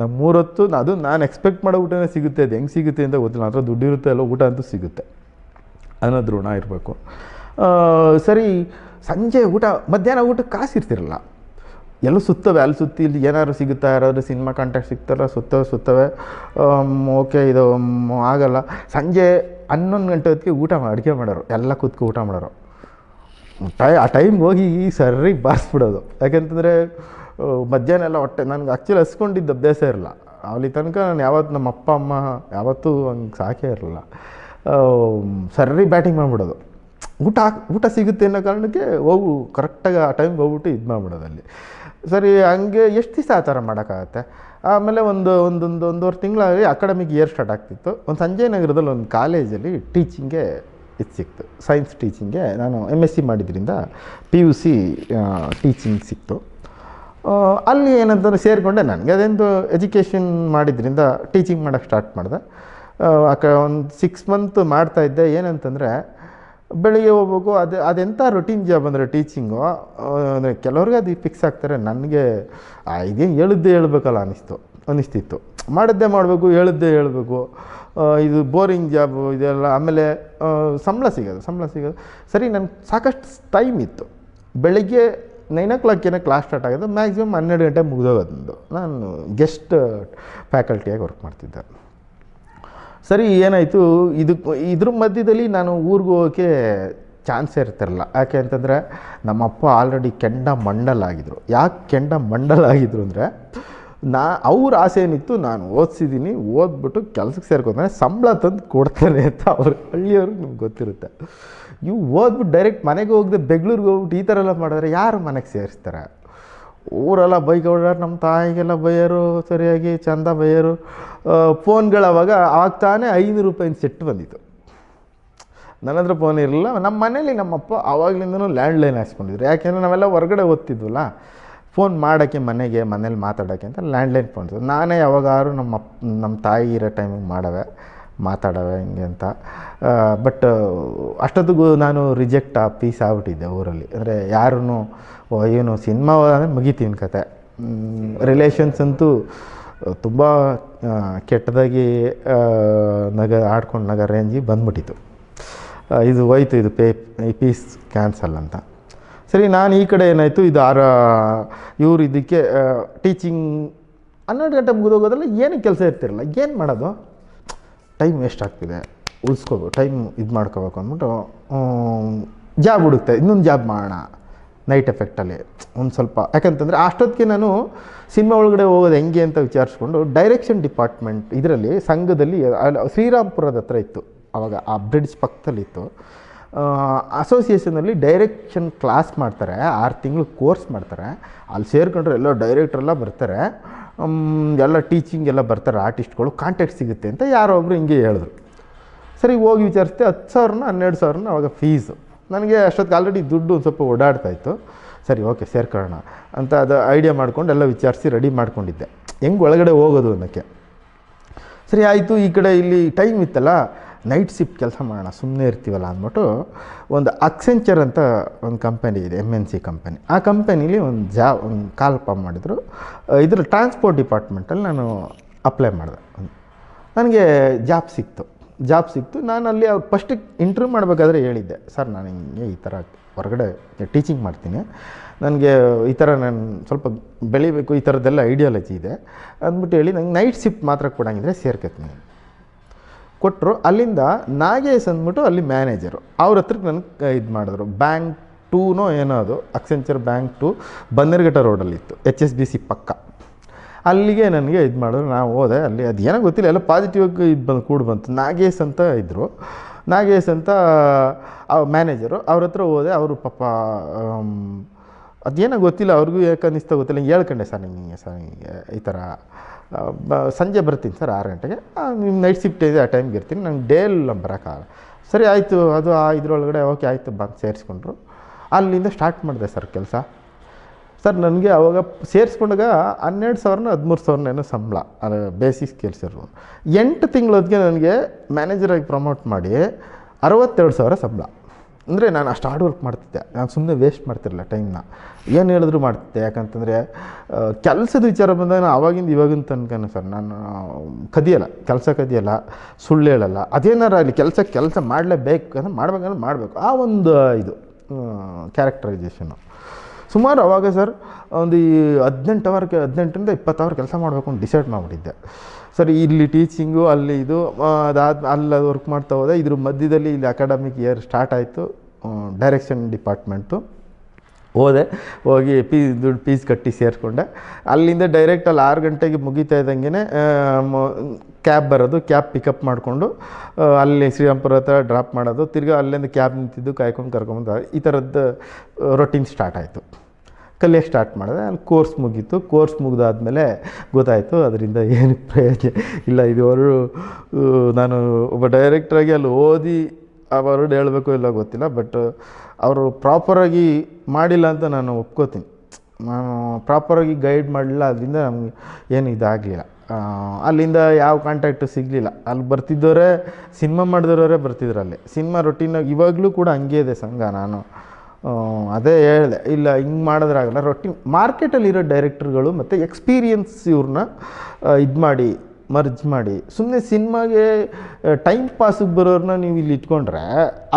ನಮ್ಮ ಮೂರತ್ತು ಅದು ನಾನು ಎಕ್ಸ್ಪೆಕ್ಟ್ ಮಾಡೋ ಊಟನೇ ಸಿಗುತ್ತೆ ಅದು ಹೆಂಗೆ ಸಿಗುತ್ತೆ ಅಂತ ಗೊತ್ತಿಲ್ಲ ಹತ್ರ ದುಡ್ಡು ಇರುತ್ತೆ ಎಲ್ಲ ಊಟ ಅಂತೂ ಸಿಗುತ್ತೆ ಅನ್ನೋ ಋಣ ಇರಬೇಕು ಸರಿ ಸಂಜೆ ಊಟ ಮಧ್ಯಾಹ್ನ ಊಟಕ್ಕೆ ಕಾಸು ಇರ್ತಿರಲ್ಲ ಎಲ್ಲೂ ಸುತ್ತವೆ ಅಲ್ಲಿ ಸುತ್ತಿ ಇಲ್ಲಿ ಏನಾದ್ರು ಸಿಗುತ್ತಾ ಯಾರಾದರೂ ಸಿನಿಮಾ ಕಾಂಟ್ಯಾಕ್ಟ್ ಸಿಗ್ತಾರ ಸುತ್ತವೆ ಸುತ್ತವೆ ಓಕೆ ಇದು ಆಗಲ್ಲ ಸಂಜೆ ಹನ್ನೊಂದು ಗಂಟೆ ಹೊತ್ತಿಗೆ ಊಟ ಅಡುಗೆ ಮಾಡೋರು ಎಲ್ಲ ಕೂತ್ಕೊ ಊಟ ಮಾಡೋರು ಟೈ ಆ ಟೈಮ್ಗೆ ಹೋಗಿ ಈ ಸರಿ ಬಾರಿಸ್ಬಿಡೋದು ಯಾಕೆಂತಂದರೆ ಮಧ್ಯಾಹ್ನ ಎಲ್ಲ ಹೊಟ್ಟೆ ನನಗೆ ಆ್ಯಕ್ಚುಲಿ ಹಸ್ಕೊಂಡಿದ್ದ ಅಭ್ಯಾಸ ಇರಲ್ಲ ಅಲ್ಲಿ ತನಕ ನಾನು ಯಾವತ್ತು ನಮ್ಮ ಅಪ್ಪ ಅಮ್ಮ ಯಾವತ್ತೂ ಹಂಗೆ ಸಾಕೇ ಇರಲಿಲ್ಲ ಸರಿ ಬ್ಯಾಟಿಂಗ್ ಮಾಡಿಬಿಡೋದು ಊಟ ಊಟ ಸಿಗುತ್ತೆ ಅನ್ನೋ ಕಾರಣಕ್ಕೆ ಹೋಗು ಕರೆಕ್ಟಾಗಿ ಆ ಟೈಮ್ಗೆ ಹೋಗ್ಬಿಟ್ಟು ಇದು ಮಾಡ್ಬಿಡೋದು ಅಲ್ಲಿ ಸರಿ ಹಂಗೆ ಎಷ್ಟು ದಿವಸ ಆ ಥರ ಮಾಡೋಕ್ಕಾಗತ್ತೆ ಆಮೇಲೆ ಒಂದು ಒಂದೊಂದು ಒಂದೂವರೆ ತಿಂಗಳಾಗಿ ಅಕಾಡೆಮಿಕ್ ಇಯರ್ ಸ್ಟಾರ್ಟ್ ಆಗ್ತಿತ್ತು ಒಂದು ಸಂಜಯ್ ನಗರದಲ್ಲಿ ಒಂದು ಕಾಲೇಜಲ್ಲಿ ಟೀಚಿಂಗ್ಗೆ ಇದು ಸಿಕ್ತು ಸೈನ್ಸ್ ಟೀಚಿಂಗ್ಗೆ ನಾನು ಎಮ್ ಎಸ್ ಸಿ ಮಾಡಿದ್ರಿಂದ ಪಿ ಯು ಸಿ ಟೀಚಿಂಗ್ ಸಿಕ್ತು ಅಲ್ಲಿ ಏನಂತಂದ್ರೆ ಸೇರಿಕೊಂಡೆ ನನಗೆ ಅದೊಂದು ಎಜುಕೇಷನ್ ಮಾಡಿದ್ರಿಂದ ಟೀಚಿಂಗ್ ಮಾಡೋಕ್ಕೆ ಸ್ಟಾರ್ಟ್ ಮಾಡಿದೆ ಒಂದು ಸಿಕ್ಸ್ ಮಂತ್ ಮಾಡ್ತಾಯಿದ್ದೆ ಏನಂತಂದರೆ ಬೆಳಿಗ್ಗೆ ಹೋಗ್ಬೇಕು ಅದು ಅದೆಂಥ ರೊಟೀನ್ ಜಾಬ್ ಅಂದರೆ ಟೀಚಿಂಗು ಕೆಲವ್ರಿಗೆ ಅದು ಫಿಕ್ಸ್ ಆಗ್ತಾರೆ ನನಗೆ ಇದೇ ಹೇಳಿದ್ದೇ ಹೇಳಬೇಕಲ್ಲ ಅನ್ನಿಸ್ತು ಅನ್ನಿಸ್ತಿತ್ತು ಮಾಡಿದ್ದೇ ಮಾಡಬೇಕು ಹೇಳಿದ್ದೇ ಹೇಳಬೇಕು ಇದು ಬೋರಿಂಗ್ ಜಾಬು ಇದೆಲ್ಲ ಆಮೇಲೆ ಸಂಬಳ ಸಿಗೋದು ಸಂಬಳ ಸಿಗೋದು ಸರಿ ನನಗೆ ಸಾಕಷ್ಟು ಟೈಮ್ ಇತ್ತು ಬೆಳಿಗ್ಗೆ nine o'clock class start ಆಗೋದು ಮ್ಯಾಕ್ಸಿಮಮ್ ಹನ್ನೆರಡು ಗಂಟೆ ಮುಗಿದೋಗೋದು ನಾನು ಗೆಸ್ಟ್ ಫ್ಯಾಕಲ್ಟಿಯಾಗಿ ವರ್ಕ್ ಮಾಡ್ತಿದ್ದೆ ಸರಿ ಏನಾಯಿತು ಇದಕ್ಕೆ ಇದ್ರ ಮಧ್ಯದಲ್ಲಿ ನಾನು ಊರಿಗೆ ಹೋಗೋಕ್ಕೆ ಚಾನ್ಸೇ ಇರ್ತಿರಲ್ಲ ಯಾಕೆ ಅಂತಂದರೆ ನಮ್ಮಪ್ಪ ಆಲ್ರೆಡಿ ಕೆಂಡ ಆಗಿದ್ರು ಯಾಕೆ ಕೆಂಡ ಮಂಡಲಾಗಿದ್ರು ಅಂದರೆ ನಾ ಅವ್ರ ಆಸೆ ಏನಿತ್ತು ನಾನು ಓದಿಸಿದ್ದೀನಿ ಓದ್ಬಿಟ್ಟು ಕೆಲಸಕ್ಕೆ ಸೇರ್ಕೊಂಡ್ರೆ ಸಂಬಳ ತಂದು ಕೊಡ್ತಾನೆ ಅಂತ ಅವ್ರು ಹಳ್ಳಿಯವ್ರಿಗೆ ನಿಮ್ಗೆ ಗೊತ್ತಿರುತ್ತೆ ಇವು ಓದ್ಬಿಟ್ಟು ಡೈರೆಕ್ಟ್ ಮನೆಗೆ ಹೋಗದೆ ಬೆಂಗಳೂರಿಗೆ ಹೋಗ್ಬಿಟ್ಟು ಈ ಥರ ಎಲ್ಲ ಮಾಡಿದ್ರೆ ಯಾರು ಮನೆಗೆ ಸೇರಿಸ್ತಾರೆ ಊರೆಲ್ಲ ಬೈಕ್ ಓಡಾಡಿ ನಮ್ಮ ತಾಯಿಗೆಲ್ಲ ಬೈಯೋರು ಸರಿಯಾಗಿ ಚಂದ ಬೈಯರು ಫೋನ್ಗಳವಾಗ ಆಗ್ತಾನೆ ಐನೂರು ರೂಪಾಯಿನ ಸೆಟ್ ಬಂದಿತ್ತು ನನ್ನ ಹತ್ರ ಫೋನ್ ಇರಲಿಲ್ಲ ನಮ್ಮ ಮನೇಲಿ ನಮ್ಮಪ್ಪ ಆವಾಗಲಿಂದನೂ ಲೈನ್ ಹಾಕ್ಸ್ಕೊಂಡಿದ್ರು ಯಾಕೆಂದರೆ ನಾವೆಲ್ಲ ಹೊರಗಡೆ ಓದ್ತಿದ್ವಲ್ಲ ಫೋನ್ ಮಾಡೋಕ್ಕೆ ಮನೆಗೆ ಮನೇಲಿ ಮಾತಾಡೋಕ್ಕೆ ಅಂತ ಲ್ಯಾಂಡ್ಲೈನ್ ಫೋನ್ ನಾನೇ ಯಾವಾಗಾರು ನಮ್ಮ ಅಪ್ಪ ನಮ್ಮ ತಾಯಿ ಇರೋ ಟೈಮಿಗೆ ಮಾಡವೆ ಮಾತಾಡವೆ ಹಿಂಗೆ ಅಂತ ಬಟ್ ಅಷ್ಟೊತ್ತಿಗೂ ನಾನು ರಿಜೆಕ್ಟ್ ಆ ಪೀಸ್ ಆಗ್ಬಿಟ್ಟಿದ್ದೆ ಊರಲ್ಲಿ ಅಂದರೆ ಯಾರೂ ಏನು ಸಿನಿಮಾ ಅಂದರೆ ಮುಗಿತೀನಿ ಕತೆ ರಿಲೇಷನ್ಸ್ ಅಂತೂ ತುಂಬ ಕೆಟ್ಟದಾಗಿ ನಗ ಆಡ್ಕೊಂಡು ನಗ ರೇಂಜಿಗೆ ಬಂದ್ಬಿಟ್ಟಿತ್ತು ಇದು ಹೋಯ್ತು ಇದು ಪೇ ಈ ಪೀಸ್ ಕ್ಯಾನ್ಸಲ್ ಅಂತ ಸರಿ ನಾನು ಈ ಕಡೆ ಏನಾಯಿತು ಇದು ಆರ ಇವರು ಇದಕ್ಕೆ ಟೀಚಿಂಗ್ ಹನ್ನೆರಡು ಗಂಟೆ ಮುಗಿದೋಗೋದ್ರಲ್ಲಿ ಏನು ಕೆಲಸ ಇರ್ತಿರಲ್ಲ ಏನು ಮಾಡೋದು ಟೈಮ್ ವೇಸ್ಟ್ ಆಗ್ತಿದೆ ಉಳಿಸ್ಕೋಬೇಕು ಟೈಮ್ ಇದು ಮಾಡ್ಕೋಬೇಕು ಅಂದ್ಬಿಟ್ಟು ಜಾಬ್ ಹುಡುಕ್ತೆ ಇನ್ನೊಂದು ಜಾಬ್ ಮಾಡೋಣ ನೈಟ್ ಎಫೆಕ್ಟಲ್ಲಿ ಒಂದು ಸ್ವಲ್ಪ ಯಾಕಂತಂದರೆ ಅಷ್ಟೊತ್ತಿಗೆ ನಾನು ಸಿನಿಮಾ ಒಳಗಡೆ ಹೋಗೋದು ಹೆಂಗೆ ಅಂತ ವಿಚಾರಿಸ್ಕೊಂಡು ಡೈರೆಕ್ಷನ್ ಡಿಪಾರ್ಟ್ಮೆಂಟ್ ಇದರಲ್ಲಿ ಸಂಘದಲ್ಲಿ ಶ್ರೀರಾಮ್ಪುರದ ಹತ್ರ ಇತ್ತು ಆವಾಗ ಆ ಬ್ರಿಡ್ಜ್ ಪಕ್ಕದಲ್ಲಿತ್ತು ಅಸೋಸಿಯೇಷನಲ್ಲಿ ಡೈರೆಕ್ಷನ್ ಕ್ಲಾಸ್ ಮಾಡ್ತಾರೆ ಆರು ತಿಂಗಳು ಕೋರ್ಸ್ ಮಾಡ್ತಾರೆ ಅಲ್ಲಿ ಸೇರ್ಕೊಂಡ್ರೆ ಎಲ್ಲ ಡೈರೆಕ್ಟ್ರೆಲ್ಲ ಬರ್ತಾರೆ ಎಲ್ಲ ಟೀಚಿಂಗ್ ಎಲ್ಲ ಬರ್ತಾರೆ ಆರ್ಟಿಸ್ಟ್ಗಳು ಕಾಂಟ್ಯಾಕ್ಟ್ ಸಿಗುತ್ತೆ ಅಂತ ಯಾರೋ ಒಬ್ಬರು ಹಿಂಗೆ ಹೇಳಿದ್ರು ಸರಿ ಹೋಗಿ ವಿಚಾರಿಸಿದೆ ಹತ್ತು ಸಾವಿರನ ಹನ್ನೆರಡು ಸಾವಿರನ ಅವಾಗ ಫೀಸು ನನಗೆ ಅಷ್ಟೊತ್ತಿಗೆ ಆಲ್ರೆಡಿ ದುಡ್ಡು ಒಂದು ಸ್ವಲ್ಪ ಓಡಾಡ್ತಾ ಇತ್ತು ಸರಿ ಓಕೆ ಸೇರ್ಕೊಳ್ಳೋಣ ಅಂತ ಅದು ಐಡಿಯಾ ಮಾಡ್ಕೊಂಡು ಎಲ್ಲ ವಿಚಾರಿಸಿ ರೆಡಿ ಮಾಡ್ಕೊಂಡಿದ್ದೆ ಹೆಂಗೆ ಒಳಗಡೆ ಹೋಗೋದು ಅನ್ನೋಕ್ಕೆ ಸರಿ ಆಯಿತು ಈ ಕಡೆ ಇಲ್ಲಿ ಟೈಮ್ ಇತ್ತಲ್ಲ ನೈಟ್ ಶಿಫ್ಟ್ ಕೆಲಸ ಮಾಡೋಣ ಸುಮ್ಮನೆ ಇರ್ತೀವಲ್ಲ ಅಂದ್ಬಿಟ್ಟು ಒಂದು ಅಕ್ಸೆಂಚರ್ ಅಂತ ಒಂದು ಕಂಪನಿ ಇದೆ ಎಮ್ ಎನ್ ಸಿ ಕಂಪನಿ ಆ ಕಂಪನೀಲಿ ಒಂದು ಜಾ ಒಂದು ಕಾಲ್ ಪಾಮ್ ಮಾಡಿದರು ಇದರ ಟ್ರಾನ್ಸ್ಪೋರ್ಟ್ ಡಿಪಾರ್ಟ್ಮೆಂಟಲ್ಲಿ ನಾನು ಅಪ್ಲೈ ಮಾಡಿದೆ ನನಗೆ ಜಾಬ್ ಸಿಕ್ತು ಜಾಬ್ ಸಿಕ್ತು ನಾನು ಅಲ್ಲಿ ಅವ್ರು ಫಸ್ಟಿಗೆ ಇಂಟ್ರ್ಯೂ ಮಾಡಬೇಕಾದ್ರೆ ಹೇಳಿದ್ದೆ ಸರ್ ನಾನು ಹಿಂಗೆ ಈ ಥರ ಹೊರಗಡೆ ಟೀಚಿಂಗ್ ಮಾಡ್ತೀನಿ ನನಗೆ ಈ ಥರ ನಾನು ಸ್ವಲ್ಪ ಬೆಳಿಬೇಕು ಈ ಥರದ್ದೆಲ್ಲ ಐಡಿಯಾಲಜಿ ಇದೆ ಅಂದ್ಬಿಟ್ಟು ಹೇಳಿ ನಂಗೆ ನೈಟ್ ಶಿಫ್ಟ್ ಮಾತ್ರ ಕೊಡಂಗಿದ್ರೆ ಸೇರ್ಕತ್ತೀನಿ ಕೊಟ್ಟರು ಅಲ್ಲಿಂದ ನಾಗೇಶ್ ಅಂದ್ಬಿಟ್ಟು ಅಲ್ಲಿ ಮ್ಯಾನೇಜರು ಅವ್ರ ಹತ್ರಕ್ಕೆ ನನಗೆ ಇದು ಮಾಡಿದ್ರು ಬ್ಯಾಂಕ್ ಟೂನೋ ಏನೋ ಅದು ಅಕ್ಸೆಂಚರ್ ಬ್ಯಾಂಕ್ ಟು ಬನ್ನೇರ್ಘಟ್ಟ ರೋಡಲ್ಲಿತ್ತು ಎಚ್ ಎಸ್ ಬಿ ಸಿ ಪಕ್ಕ ಅಲ್ಲಿಗೆ ನನಗೆ ಇದು ಮಾಡಿದ್ರು ನಾವು ಹೋದೆ ಅಲ್ಲಿ ಅದು ಏನೋ ಗೊತ್ತಿಲ್ಲ ಎಲ್ಲ ಪಾಸಿಟಿವ್ ಇದು ಬಂದು ಕೂಡಿ ಬಂತು ನಾಗೇಶ್ ಅಂತ ಇದ್ದರು ನಾಗೇಶ್ ಅಂತ ಮ್ಯಾನೇಜರು ಅವ್ರ ಹತ್ರ ಹೋದೆ ಅವರು ಪಾಪ ಅದೇನೋ ಗೊತ್ತಿಲ್ಲ ಅವ್ರಿಗೂ ಯಾಕೆ ಅನ್ನಿಸ್ತಾ ಗೊತ್ತಿಲ್ಲ ಹಿಂಗೆ ಹೇಳ್ಕೊಂಡೆ ಸರ್ ನಿಮಗೆ ಸರ್ ಹಿಂಗೆ ಈ ಥರ ಸಂಜೆ ಬರ್ತೀನಿ ಸರ್ ಆರು ಗಂಟೆಗೆ ನಿಮ್ಮ ನೈಟ್ ಶಿಫ್ಟ್ ಇದೆ ಆ ಟೈಮ್ಗೆ ಇರ್ತೀನಿ ನಂಗೆ ಡೇಲ್ ಬರೋಕ್ಕಾಗಲ್ಲ ಸರಿ ಆಯಿತು ಅದು ಆ ಇದರೊಳಗಡೆ ಓಕೆ ಆಯಿತು ಬಂದು ಸೇರಿಸ್ಕೊಂಡ್ರು ಅಲ್ಲಿಂದ ಸ್ಟಾರ್ಟ್ ಮಾಡಿದೆ ಸರ್ ಕೆಲಸ ಸರ್ ನನಗೆ ಅವಾಗ ಸೇರಿಸ್ಕೊಂಡಾಗ ಹನ್ನೆರಡು ಸಾವಿರನ ಹದಿಮೂರು ಏನೋ ಸಂಬಳ ಅದು ಸ್ಕೇಲ್ಸ್ ಇರೋದು ಎಂಟು ತಿಂಗಳೊದ್ಗೆ ನನಗೆ ಮ್ಯಾನೇಜರಾಗಿ ಪ್ರಮೋಟ್ ಮಾಡಿ ಅರವತ್ತೆರಡು ಸಾವಿರ ಸಂಬಳ ಅಂದರೆ ನಾನು ಅಷ್ಟು ಹಾರ್ಡ್ ವರ್ಕ್ ಮಾಡ್ತಿದ್ದೆ ನಾನು ಸುಮ್ಮನೆ ವೇಸ್ಟ್ ಮಾಡ್ತಿರಲಿಲ್ಲ ಟೈಮ್ನ ಏನು ಹೇಳಿದ್ರು ಮಾಡ್ತಿದ್ದೆ ಯಾಕಂತಂದರೆ ಕೆಲಸದ ವಿಚಾರ ಬಂದಾಗ ನಾನು ಆವಾಗಿಂದ ಇವಾಗಿನ ತನಕ ಸರ್ ನಾನು ಕದಿಯಲ್ಲ ಕೆಲಸ ಕದಿಯಲ್ಲ ಸುಳ್ಳು ಹೇಳಲ್ಲ ಅದೇನಾರು ಆಗಲಿ ಕೆಲಸ ಕೆಲಸ ಮಾಡಲೇಬೇಕು ಅಂದರೆ ಮಾಡ್ಬೇಕಂದ್ರೆ ಮಾಡಬೇಕು ಆ ಒಂದು ಇದು ಕ್ಯಾರೆಕ್ಟರೈಸೇಷನು ಸುಮಾರು ಅವಾಗ ಸರ್ ಒಂದು ಈ ಹದಿನೆಂಟು ಅವರ್ ಹದಿನೆಂಟರಿಂದ ಇಪ್ಪತ್ತು ಅವರ್ ಕೆಲಸ ಮಾಡಬೇಕು ಅಂತ ಡಿಸೈಡ್ ಮಾಡಿಬಿಟ್ಟಿದ್ದೆ ಸರ್ ಇಲ್ಲಿ ಟೀಚಿಂಗು ಅಲ್ಲಿ ಇದು ಅದಾದ ಅಲ್ಲಿ ವರ್ಕ್ ಮಾಡ್ತಾ ಹೋದೆ ಇದ್ರ ಮಧ್ಯದಲ್ಲಿ ಇಲ್ಲಿ ಅಕಾಡೆಮಿಕ್ ಇಯರ್ ಸ್ಟಾರ್ಟ್ ಆಯಿತು ಡೈರೆಕ್ಷನ್ ಡಿಪಾರ್ಟ್ಮೆಂಟು ಹೋದೆ ಹೋಗಿ ಪೀ ದುಡ್ಡು ಪೀಸ್ ಕಟ್ಟಿ ಸೇರಿಕೊಂಡೆ ಅಲ್ಲಿಂದ ಡೈರೆಕ್ಟ್ ಅಲ್ಲಿ ಆರು ಗಂಟೆಗೆ ಮುಗಿತಾ ಇದ್ದಂಗೆ ಕ್ಯಾಬ್ ಬರೋದು ಕ್ಯಾಬ್ ಪಿಕಪ್ ಮಾಡಿಕೊಂಡು ಅಲ್ಲಿ ಶ್ರೀರಾಮ್ಪುರ ಹತ್ರ ಡ್ರಾಪ್ ಮಾಡೋದು ತಿರ್ಗಿ ಅಲ್ಲಿಂದ ಕ್ಯಾಬ್ ನಿಂತಿದ್ದು ಕಾಯ್ಕೊಂಡು ಕರ್ಕೊಂಡ್ಬಂದು ಈ ಥರದ್ದು ರೊಟೀನ್ ಸ್ಟಾರ್ಟ್ ಆಯಿತು ಕಲಿಯೋಕ್ಕೆ ಸ್ಟಾರ್ಟ್ ಮಾಡಿದೆ ಅಲ್ಲಿ ಕೋರ್ಸ್ ಮುಗೀತು ಕೋರ್ಸ್ ಮುಗಿದಾದ್ಮೇಲೆ ಗೊತ್ತಾಯಿತು ಅದರಿಂದ ಏನು ಪ್ರಯೋಜನ ಇಲ್ಲ ಅವರು ನಾನು ಒಬ್ಬ ಡೈರೆಕ್ಟ್ರಾಗಿ ಅಲ್ಲಿ ಓದಿ ಅವರು ಹೇಳಬೇಕು ಇಲ್ಲ ಗೊತ್ತಿಲ್ಲ ಬಟ್ ಅವರು ಪ್ರಾಪರಾಗಿ ಮಾಡಿಲ್ಲ ಅಂತ ನಾನು ಒಪ್ಕೋತೀನಿ ನಾನು ಪ್ರಾಪರಾಗಿ ಗೈಡ್ ಮಾಡಲಿಲ್ಲ ಅದರಿಂದ ನಮಗೆ ಏನು ಇದಾಗಲಿಲ್ಲ ಅಲ್ಲಿಂದ ಯಾವ ಕಾಂಟ್ಯಾಕ್ಟು ಸಿಗಲಿಲ್ಲ ಅಲ್ಲಿ ಬರ್ತಿದ್ದವರೇ ಸಿನಿಮಾ ಮಾಡಿದವರೇ ಬರ್ತಿದ್ರು ಅಲ್ಲಿ ಸಿನಿಮಾ ರೊಟೀನಾಗಿ ಇವಾಗಲೂ ಕೂಡ ಹಂಗೆ ಇದೆ ಸಂಘ ನಾನು ಅದೇ ಹೇಳಿದೆ ಇಲ್ಲ ಹಿಂಗೆ ಮಾಡಿದ್ರಾಗಲ್ಲ ರೊಟ್ಟಿ ಮಾರ್ಕೆಟಲ್ಲಿರೋ ಡೈರೆಕ್ಟ್ರ್ಗಳು ಮತ್ತು ಎಕ್ಸ್ಪೀರಿಯನ್ಸ್ ಇವ್ರನ್ನ ಇದು ಮಾಡಿ ಮರ್ಜ್ ಮಾಡಿ ಸುಮ್ಮನೆ ಸಿನಿಮಾಗೆ ಟೈಮ್ ಪಾಸಿಗೆ ಬರೋರನ್ನ ನೀವು ಇಲ್ಲಿ ಇಟ್ಕೊಂಡ್ರೆ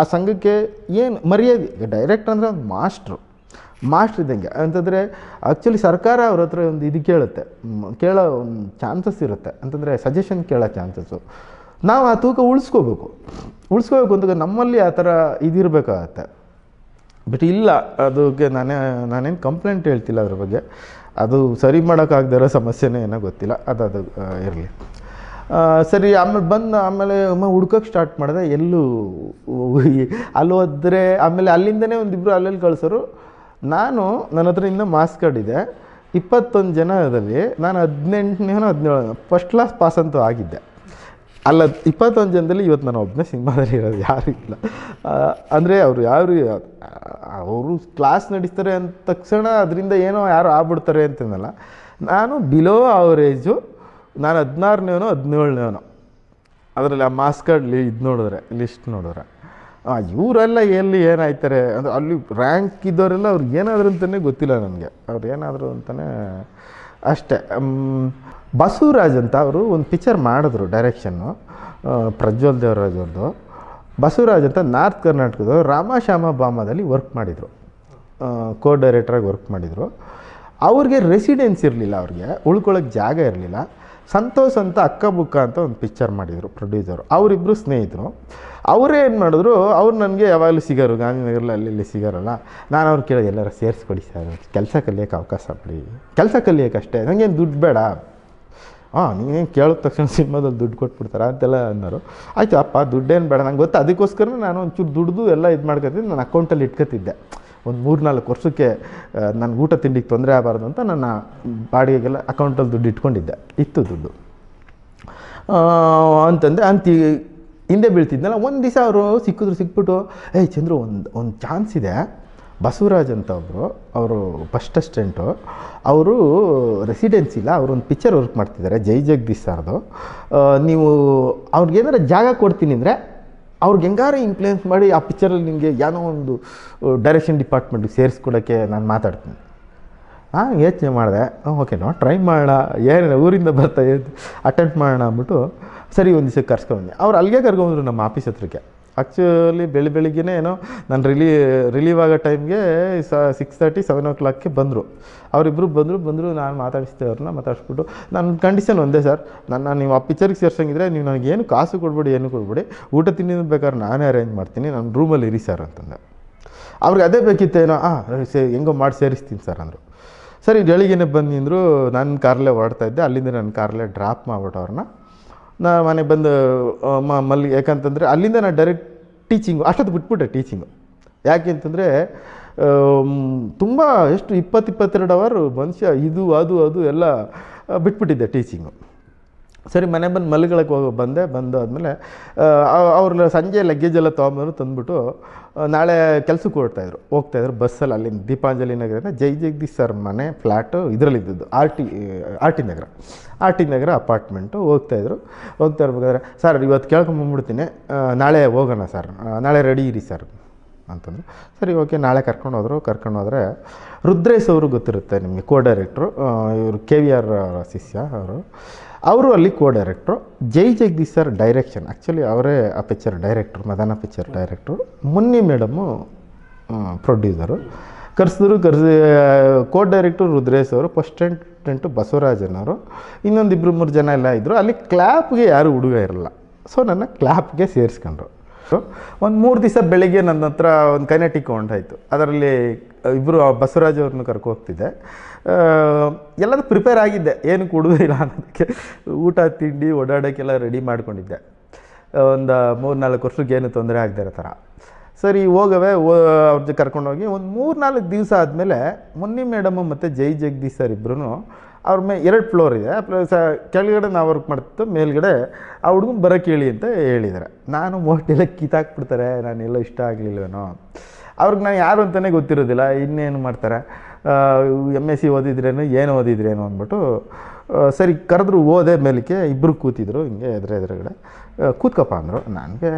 ಆ ಸಂಘಕ್ಕೆ ಏನು ಮರ್ಯಾದೆ ಈಗ ಡೈರೆಕ್ಟ್ರ್ ಅಂದರೆ ಒಂದು ಮಾಸ್ಟ್ರು ಮಾಸ್ಟ್ರ್ ಇದ್ದಂಗೆ ಅಂತಂದರೆ ಆ್ಯಕ್ಚುಲಿ ಸರ್ಕಾರ ಅವ್ರ ಹತ್ರ ಒಂದು ಇದು ಕೇಳುತ್ತೆ ಕೇಳೋ ಒಂದು ಚಾನ್ಸಸ್ ಇರುತ್ತೆ ಅಂತಂದರೆ ಸಜೆಷನ್ ಕೇಳೋ ಚಾನ್ಸಸ್ಸು ನಾವು ಆ ತೂಕ ಉಳಿಸ್ಕೋಬೇಕು ಉಳಿಸ್ಕೋಬೇಕು ಅಂತ ನಮ್ಮಲ್ಲಿ ಆ ಥರ ಇದಿರಬೇಕಾಗತ್ತೆ ಬಟ್ ಇಲ್ಲ ಅದಕ್ಕೆ ನಾನೇ ನಾನೇನು ಕಂಪ್ಲೇಂಟ್ ಹೇಳ್ತಿಲ್ಲ ಅದ್ರ ಬಗ್ಗೆ ಅದು ಸರಿ ಮಾಡೋಕ್ಕಾಗ್ದೇ ಸಮಸ್ಯೆನೇ ಏನೋ ಗೊತ್ತಿಲ್ಲ ಅದು ಅದು ಇರಲಿ ಸರಿ ಆಮೇಲೆ ಬಂದು ಆಮೇಲೆ ಹುಡ್ಕೋಕ್ಕೆ ಸ್ಟಾರ್ಟ್ ಮಾಡಿದೆ ಎಲ್ಲೂ ಅಲ್ಲಿ ಹೋದರೆ ಆಮೇಲೆ ಅಲ್ಲಿಂದನೇ ಒಂದಿಬ್ಬರು ಅಲ್ಲಲ್ಲಿ ಕಳಿಸೋರು ನಾನು ನನ್ನ ಹತ್ರ ಇನ್ನೂ ಮಾಸ್ ಕಾರ್ಡ್ ಇದೆ ಇಪ್ಪತ್ತೊಂದು ಜನ ಅದರಲ್ಲಿ ನಾನು ಹದಿನೆಂಟನೇ ಹದಿನೇಳು ಫಸ್ಟ್ ಕ್ಲಾಸ್ ಪಾಸ್ ಅಂತೂ ಆಗಿದ್ದೆ ಅಲ್ಲ ಇಪ್ಪತ್ತೊಂದು ಜನದಲ್ಲಿ ಇವತ್ತು ನಾನು ಒಬ್ಬನೇ ಸಿನಿಮಾದಲ್ಲಿ ಇರೋದು ಯಾರೂ ಇಲ್ಲ ಅಂದರೆ ಅವರು ಯಾರು ಅವರು ಕ್ಲಾಸ್ ನಡೆಸ್ತಾರೆ ಅಂದ ತಕ್ಷಣ ಅದರಿಂದ ಏನೋ ಯಾರು ಆಗ್ಬಿಡ್ತಾರೆ ಅಂತಂದಲ್ಲ ನಾನು ಬಿಲೋ ಅವರೇಜು ನಾನು ಹದಿನಾರನೇನೋ ಹದಿನೇಳನೇನೋ ಅದರಲ್ಲಿ ಆ ಮಾಸ್ಕಲ್ಲಿ ಇದು ನೋಡಿದ್ರೆ ಲಿಸ್ಟ್ ನೋಡಿದ್ರೆ ಇವರೆಲ್ಲ ಎಲ್ಲಿ ಏನಾಯ್ತಾರೆ ಅಂದರೆ ಅಲ್ಲಿ ರ್ಯಾಂಕ್ ಇದ್ದವರೆಲ್ಲ ಅವ್ರಿಗೆ ಏನಾದರೂ ಅಂತಲೇ ಗೊತ್ತಿಲ್ಲ ನನಗೆ ಅವ್ರು ಏನಾದರೂ ಅಂತಲೇ ಅಷ್ಟೇ ಬಸವರಾಜ್ ಅಂತ ಅವರು ಒಂದು ಪಿಕ್ಚರ್ ಮಾಡಿದ್ರು ಡೈರೆಕ್ಷನ್ನು ಪ್ರಜ್ವಲ್ ದೇವರಾಜ್ ಬಸವರಾಜ್ ಅಂತ ನಾರ್ತ್ ಕರ್ನಾಟಕದವರು ರಾಮಶ್ಯಾಮ ಬಾಮದಲ್ಲಿ ವರ್ಕ್ ಮಾಡಿದರು ಕೋ ಡೈರೆಕ್ಟ್ರಾಗಿ ವರ್ಕ್ ಮಾಡಿದರು ಅವ್ರಿಗೆ ರೆಸಿಡೆನ್ಸ್ ಇರಲಿಲ್ಲ ಅವ್ರಿಗೆ ಉಳ್ಕೊಳ್ಳೋಕೆ ಜಾಗ ಇರಲಿಲ್ಲ ಸಂತೋಷ್ ಅಂತ ಅಕ್ಕ ಬುಕ್ಕ ಅಂತ ಒಂದು ಪಿಕ್ಚರ್ ಮಾಡಿದರು ಪ್ರೊಡ್ಯೂಸರು ಅವರಿಬ್ಬರು ಸ್ನೇಹಿತರು ಅವರೇ ಏನು ಮಾಡಿದ್ರು ಅವ್ರು ನನಗೆ ಯಾವಾಗಲೂ ಸಿಗೋರು ಗಾಂಧಿನಗರಲ್ಲಿ ಅಲ್ಲಿ ಸಿಗೋರಲ್ಲ ನಾನು ಅವ್ರು ಕೇಳೋದು ಎಲ್ಲರೂ ಸೇರಿಸ್ಕೊಡಿ ಸರ್ ಕೆಲಸ ಕಲಿಯೋಕ್ಕೆ ಅವಕಾಶ ಬಿಡಿ ಕೆಲಸ ಕಲಿಯೋಕ್ಕಷ್ಟೇ ನನಗೇನು ದುಡ್ಡು ಬೇಡ ಹಾಂ ನೀನೇನು ಕೇಳಿದ ತಕ್ಷಣ ಸಿನಿಮಾದಲ್ಲಿ ದುಡ್ಡು ಕೊಟ್ಬಿಡ್ತಾರೆ ಅಂತೆಲ್ಲ ಅನ್ನೋರು ಆಯಿತು ಅಪ್ಪ ದುಡ್ಡೇನು ಬೇಡ ನಂಗೆ ಗೊತ್ತು ಅದಕ್ಕೋಸ್ಕರ ನಾನು ಒಂಚೂರು ದುಡ್ದು ಎಲ್ಲ ಇದು ಮಾಡ್ಕೊತಿದ್ದೆ ನಾನು ಅಕೌಂಟಲ್ಲಿ ಇಟ್ಕೊತಿದ್ದೆ ಒಂದು ಮೂರು ನಾಲ್ಕು ವರ್ಷಕ್ಕೆ ನನ್ನ ಊಟ ತಿಂಡಿಗೆ ತೊಂದರೆ ಆಗಬಾರ್ದು ಅಂತ ನನ್ನ ಬಾಡಿಗೆಗೆಲ್ಲ ಅಕೌಂಟಲ್ಲಿ ದುಡ್ಡು ಇಟ್ಕೊಂಡಿದ್ದೆ ಇತ್ತು ದುಡ್ಡು ಅಂತಂದರೆ ಅಂತ ಹಿಂದೆ ಬೀಳ್ತಿದ್ನಲ್ಲ ಒಂದು ದಿವಸ ಅವರು ಸಿಕ್ಕಿದ್ರು ಸಿಕ್ಬಿಟ್ಟು ಏಯ್ ಚಂದ್ರು ಒಂದು ಒಂದು ಚಾನ್ಸ್ ಇದೆ ಬಸವರಾಜ್ ಅಂತ ಒಬ್ಬರು ಅವರು ಫಸ್ಟ್ ಅಸ್ಟೆಂಟು ಅವರು ರೆಸಿಡೆನ್ಸಿಲ್ಲ ಅವರೊಂದು ಪಿಕ್ಚರ್ ವರ್ಕ್ ಮಾಡ್ತಿದ್ದಾರೆ ಜೈ ಜಗದೀಶ್ ಸಾರ್ದು ನೀವು ಅವ್ರಿಗೆ ಜಾಗ ಕೊಡ್ತೀನಿ ಅಂದರೆ ಅವ್ರಿಗೆ ಹೆಂಗಾರು ಇನ್ಫ್ಲುಯೆನ್ಸ್ ಮಾಡಿ ಆ ಪಿಕ್ಚರಲ್ಲಿ ನಿಮಗೆ ಏನೋ ಒಂದು ಡೈರೆಕ್ಷನ್ ಡಿಪಾರ್ಟ್ಮೆಂಟಿಗೆ ಸೇರಿಸ್ಕೊಡೋಕ್ಕೆ ನಾನು ಮಾತಾಡ್ತೀನಿ ಹಾಂ ಯೋಚನೆ ಮಾಡಿದೆ ಓಕೆ ನೋ ಟ್ರೈ ಮಾಡೋಣ ಏನೋ ಊರಿಂದ ಬರ್ತಾ ಅಟೆಂಪ್ಟ್ ಮಾಡೋಣ ಅಂದ್ಬಿಟ್ಟು ಸರಿ ಒಂದು ದಿವಸಕ್ಕೆ ಕರ್ಸ್ಕೊಂಡ್ಬಂದೆ ಅವ್ರು ಅಲ್ಲಿಗೆ ಕರ್ಕೊಂಡ್ರು ನಮ್ಮ ಆಫೀಸ್ ಹತ್ರಕ್ಕೆ ಆ್ಯಕ್ಚುಲಿ ಬೆಳಿ ಬೆಳಿಗ್ಗೆ ಏನೋ ನಾನು ರಿಲೀ ರಿಲೀವ್ ಆಗೋ ಟೈಮ್ಗೆ ಸ ಸಿಕ್ಸ್ ತರ್ಟಿ ಸೆವೆನ್ ಓ ಕ್ಲಾಕ್ಗೆ ಬಂದರು ಅವರಿಬ್ಬರು ಬಂದರು ಬಂದರು ನಾನು ಮಾತಾಡಿಸ್ತೆ ಅವ್ರನ್ನ ಮಾತಾಡಿಸ್ಬಿಟ್ಟು ನನ್ನ ಕಂಡೀಷನ್ ಒಂದೇ ಸರ್ ನನ್ನ ನೀವು ಆ ಪಿಕ್ಚರ್ಗೆ ಸೇರ್ಸಂಗಿದ್ರೆ ನೀವು ನನಗೇನು ಕಾಸು ಕೊಡ್ಬೇಡಿ ಏನು ಕೊಡ್ಬೇಡಿ ಊಟ ತಿಂಡಿನ ಬೇಕಾದ್ರೆ ನಾನೇ ಅರೇಂಜ್ ಮಾಡ್ತೀನಿ ನನ್ನ ರೂಮಲ್ಲಿ ಇರಿ ಸರ್ ಅಂತಂದೆ ಅವ್ರಿಗೆ ಅದೇ ಏನೋ ಹಾಂ ಸೇ ಹೆಂಗೋ ಮಾಡಿ ಸೇರಿಸ್ತೀನಿ ಸರ್ ಅಂದರು ಸರಿ ಬೆಳಿಗ್ಗೆನೇ ಬಂದಿಂದರು ನಾನು ಹೊರಡ್ತಾ ಇದ್ದೆ ಅಲ್ಲಿಂದ ನನ್ನ ಕಾರಲ್ಲೇ ಡ್ರಾಪ್ ಮಾಡ್ಬಿಟ್ಟು ಅವ್ರನ್ನ ನಾ ಮನೆಗೆ ಬಂದು ಮಲ್ಲಿ ಯಾಕಂತಂದರೆ ಅಲ್ಲಿಂದ ನಾನು ಡೈರೆಕ್ಟ್ ಟೀಚಿಂಗು ಅಷ್ಟೊತ್ತು ಬಿಟ್ಬಿಟ್ಟೆ ಟೀಚಿಂಗು ಯಾಕೆ ಅಂತಂದರೆ ತುಂಬ ಎಷ್ಟು ಇಪ್ಪತ್ತಿಪ್ಪತ್ತೆರಡು ಅವರು ಮನುಷ್ಯ ಇದು ಅದು ಅದು ಎಲ್ಲ ಬಿಟ್ಬಿಟ್ಟಿದ್ದೆ ಟೀಚಿಂಗು ಸರಿ ಮನೆ ಬಂದು ಮಲ್ಗಳಕ್ಕೆ ಹೋಗಿ ಬಂದೆ ಬಂದಾದಮೇಲೆ ಅವ್ರ ಸಂಜೆ ಲಗೇಜ್ ಎಲ್ಲ ತೊಗೊಂಬಂದ್ರು ತಂದುಬಿಟ್ಟು ನಾಳೆ ಕೆಲಸಕ್ಕೆ ಹೊರಡ್ತಾಯಿದ್ರು ಹೋಗ್ತಾಯಿದ್ರು ಬಸ್ಸಲ್ಲಿ ಅಲ್ಲಿಂದ ದೀಪಾಂಜಲಿ ನಗರದ ಜೈ ಜಗದೀಶ್ ಸರ್ ಮನೆ ಫ್ಲ್ಯಾಟು ಇದರಲ್ಲಿದ್ದದ್ದು R T R T Nagar R T Nagar apartment ಹೋಗ್ತಾಯಿದ್ರು ಹೋಗ್ತಾ ಇರ್ಬೇಕಾದ್ರೆ ಸರ್ ಇವತ್ತು ಕೇಳ್ಕೊಂಬಂದ್ಬಿಡ್ತೀನಿ ನಾಳೆ ಹೋಗೋಣ ಸರ್ ನಾಳೆ ರೆಡಿ ಇರಿ ಸರ್ ಅಂತಂದರು ಸರಿ ಓಕೆ ನಾಳೆ ಕರ್ಕೊಂಡು ಹೋದರು ಕರ್ಕೊಂಡು ಹೋದರೆ ರುದ್ರೇಶ್ ಅವರು ಗೊತ್ತಿರುತ್ತೆ ನಿಮಗೆ ಕೋ ಡೈರೆಕ್ಟ್ರು ಇವರು ಕೆ ವಿ ಆರ್ ಶಿಷ್ಯ ಅವರು ಅವರು ಅಲ್ಲಿ co director Jai Jagadish sir direction actually ಅವರೇ ಆ picture director Madana picture director Munni madam producer ಕರ್ಸಿದ್ರು ಕರೆಸಿ ಕೋ ಡೈರೆಕ್ಟ್ರು ರುದ್ರೇಶ್ ಅವರು ಫಸ್ಟ್ ಟೆಂಟು ಬಸವರಾಜನವರು ಇನ್ನೊಂದಿಬ್ಬರು ಮೂರು ಜನ ಎಲ್ಲ ಇದ್ದರು ಅಲ್ಲಿ ಕ್ಲಾಪ್ಗೆ ಯಾರೂ ಹುಡುಗ ಇರಲ್ಲ ಸೊ ನನ್ನ ಕ್ಲ್ಯಾಪ್ಗೆ ಸೇರಿಸ್ಕೊಂಡ್ರು ಒಂದು ಮೂರು ದಿವಸ ಬೆಳಿಗ್ಗೆ ನನ್ನ ಹತ್ರ ಒಂದು ಕೈನೆಟಿಕ್ ಹೊಂಟಾಯಿತು ಅದರಲ್ಲಿ ಇಬ್ಬರು ಬಸವರಾಜ್ ಅವ್ರನ್ನ ಕರ್ಕೊ ಹೋಗ್ತಿದ್ದೆ ಎಲ್ಲದೂ ಪ್ರಿಪೇರ್ ಆಗಿದ್ದೆ ಏನು ಕೊಡೋದಿಲ್ಲ ಅನ್ನೋದಕ್ಕೆ ಊಟ ತಿಂಡಿ ಓಡಾಡೋಕ್ಕೆಲ್ಲ ರೆಡಿ ಮಾಡ್ಕೊಂಡಿದ್ದೆ ಒಂದು ಮೂರು ನಾಲ್ಕು ವರ್ಷಕ್ಕೆ ಏನು ತೊಂದರೆ ಆಗದೆ ಇರೋ ಥರ ಸರಿ ಹೋಗವೆ ಅವ್ರ ಕರ್ಕೊಂಡೋಗಿ ಒಂದು ಮೂರು ನಾಲ್ಕು ದಿವಸ ಆದಮೇಲೆ ಮುನ್ನಿ ಮೇಡಮು ಮತ್ತು ಜೈ ಜಗದೀಶ್ ಸರ್ ಇಬ್ಬರೂ ಅವ್ರ ಮೇ ಎರಡು ಫ್ಲೋರ್ ಇದೆ ಪ್ಲಸ್ ಕೆಳಗಡೆ ನಾವು ವರ್ಕ್ ಮಾಡ್ತಿತ್ತು ಮೇಲ್ಗಡೆ ಆ ಹುಡುಗನ ಬರೋಕ್ಕೆ ಹೇಳಿ ಅಂತ ಹೇಳಿದ್ದಾರೆ ನಾನು ಹೋಟೆಲ್ಲ ಕಿತ್ತಾಕ್ಬಿಡ್ತಾರೆ ನಾನೆಲ್ಲ ಇಷ್ಟ ಆಗಲಿಲ್ವೇನೋ ಅವ್ರಿಗೆ ನಾನು ಯಾರು ಅಂತಲೇ ಗೊತ್ತಿರೋದಿಲ್ಲ ಇನ್ನೇನು ಮಾಡ್ತಾರೆ ಎಮ್ ಎಸ್ ಸಿ ಓದಿದ್ರೇನು ಏನು ಓದಿದ್ರೇನು ಅಂದ್ಬಿಟ್ಟು ಸರಿ ಕರೆದ್ರು ಓದೆ ಮೇಲಕ್ಕೆ ಇಬ್ಬರು ಕೂತಿದ್ರು ಹಿಂಗೆ ಎದುರು ಎದುರುಗಡೆ ಕೂತ್ಕಪ್ಪ ಅಂದರು ನನಗೆ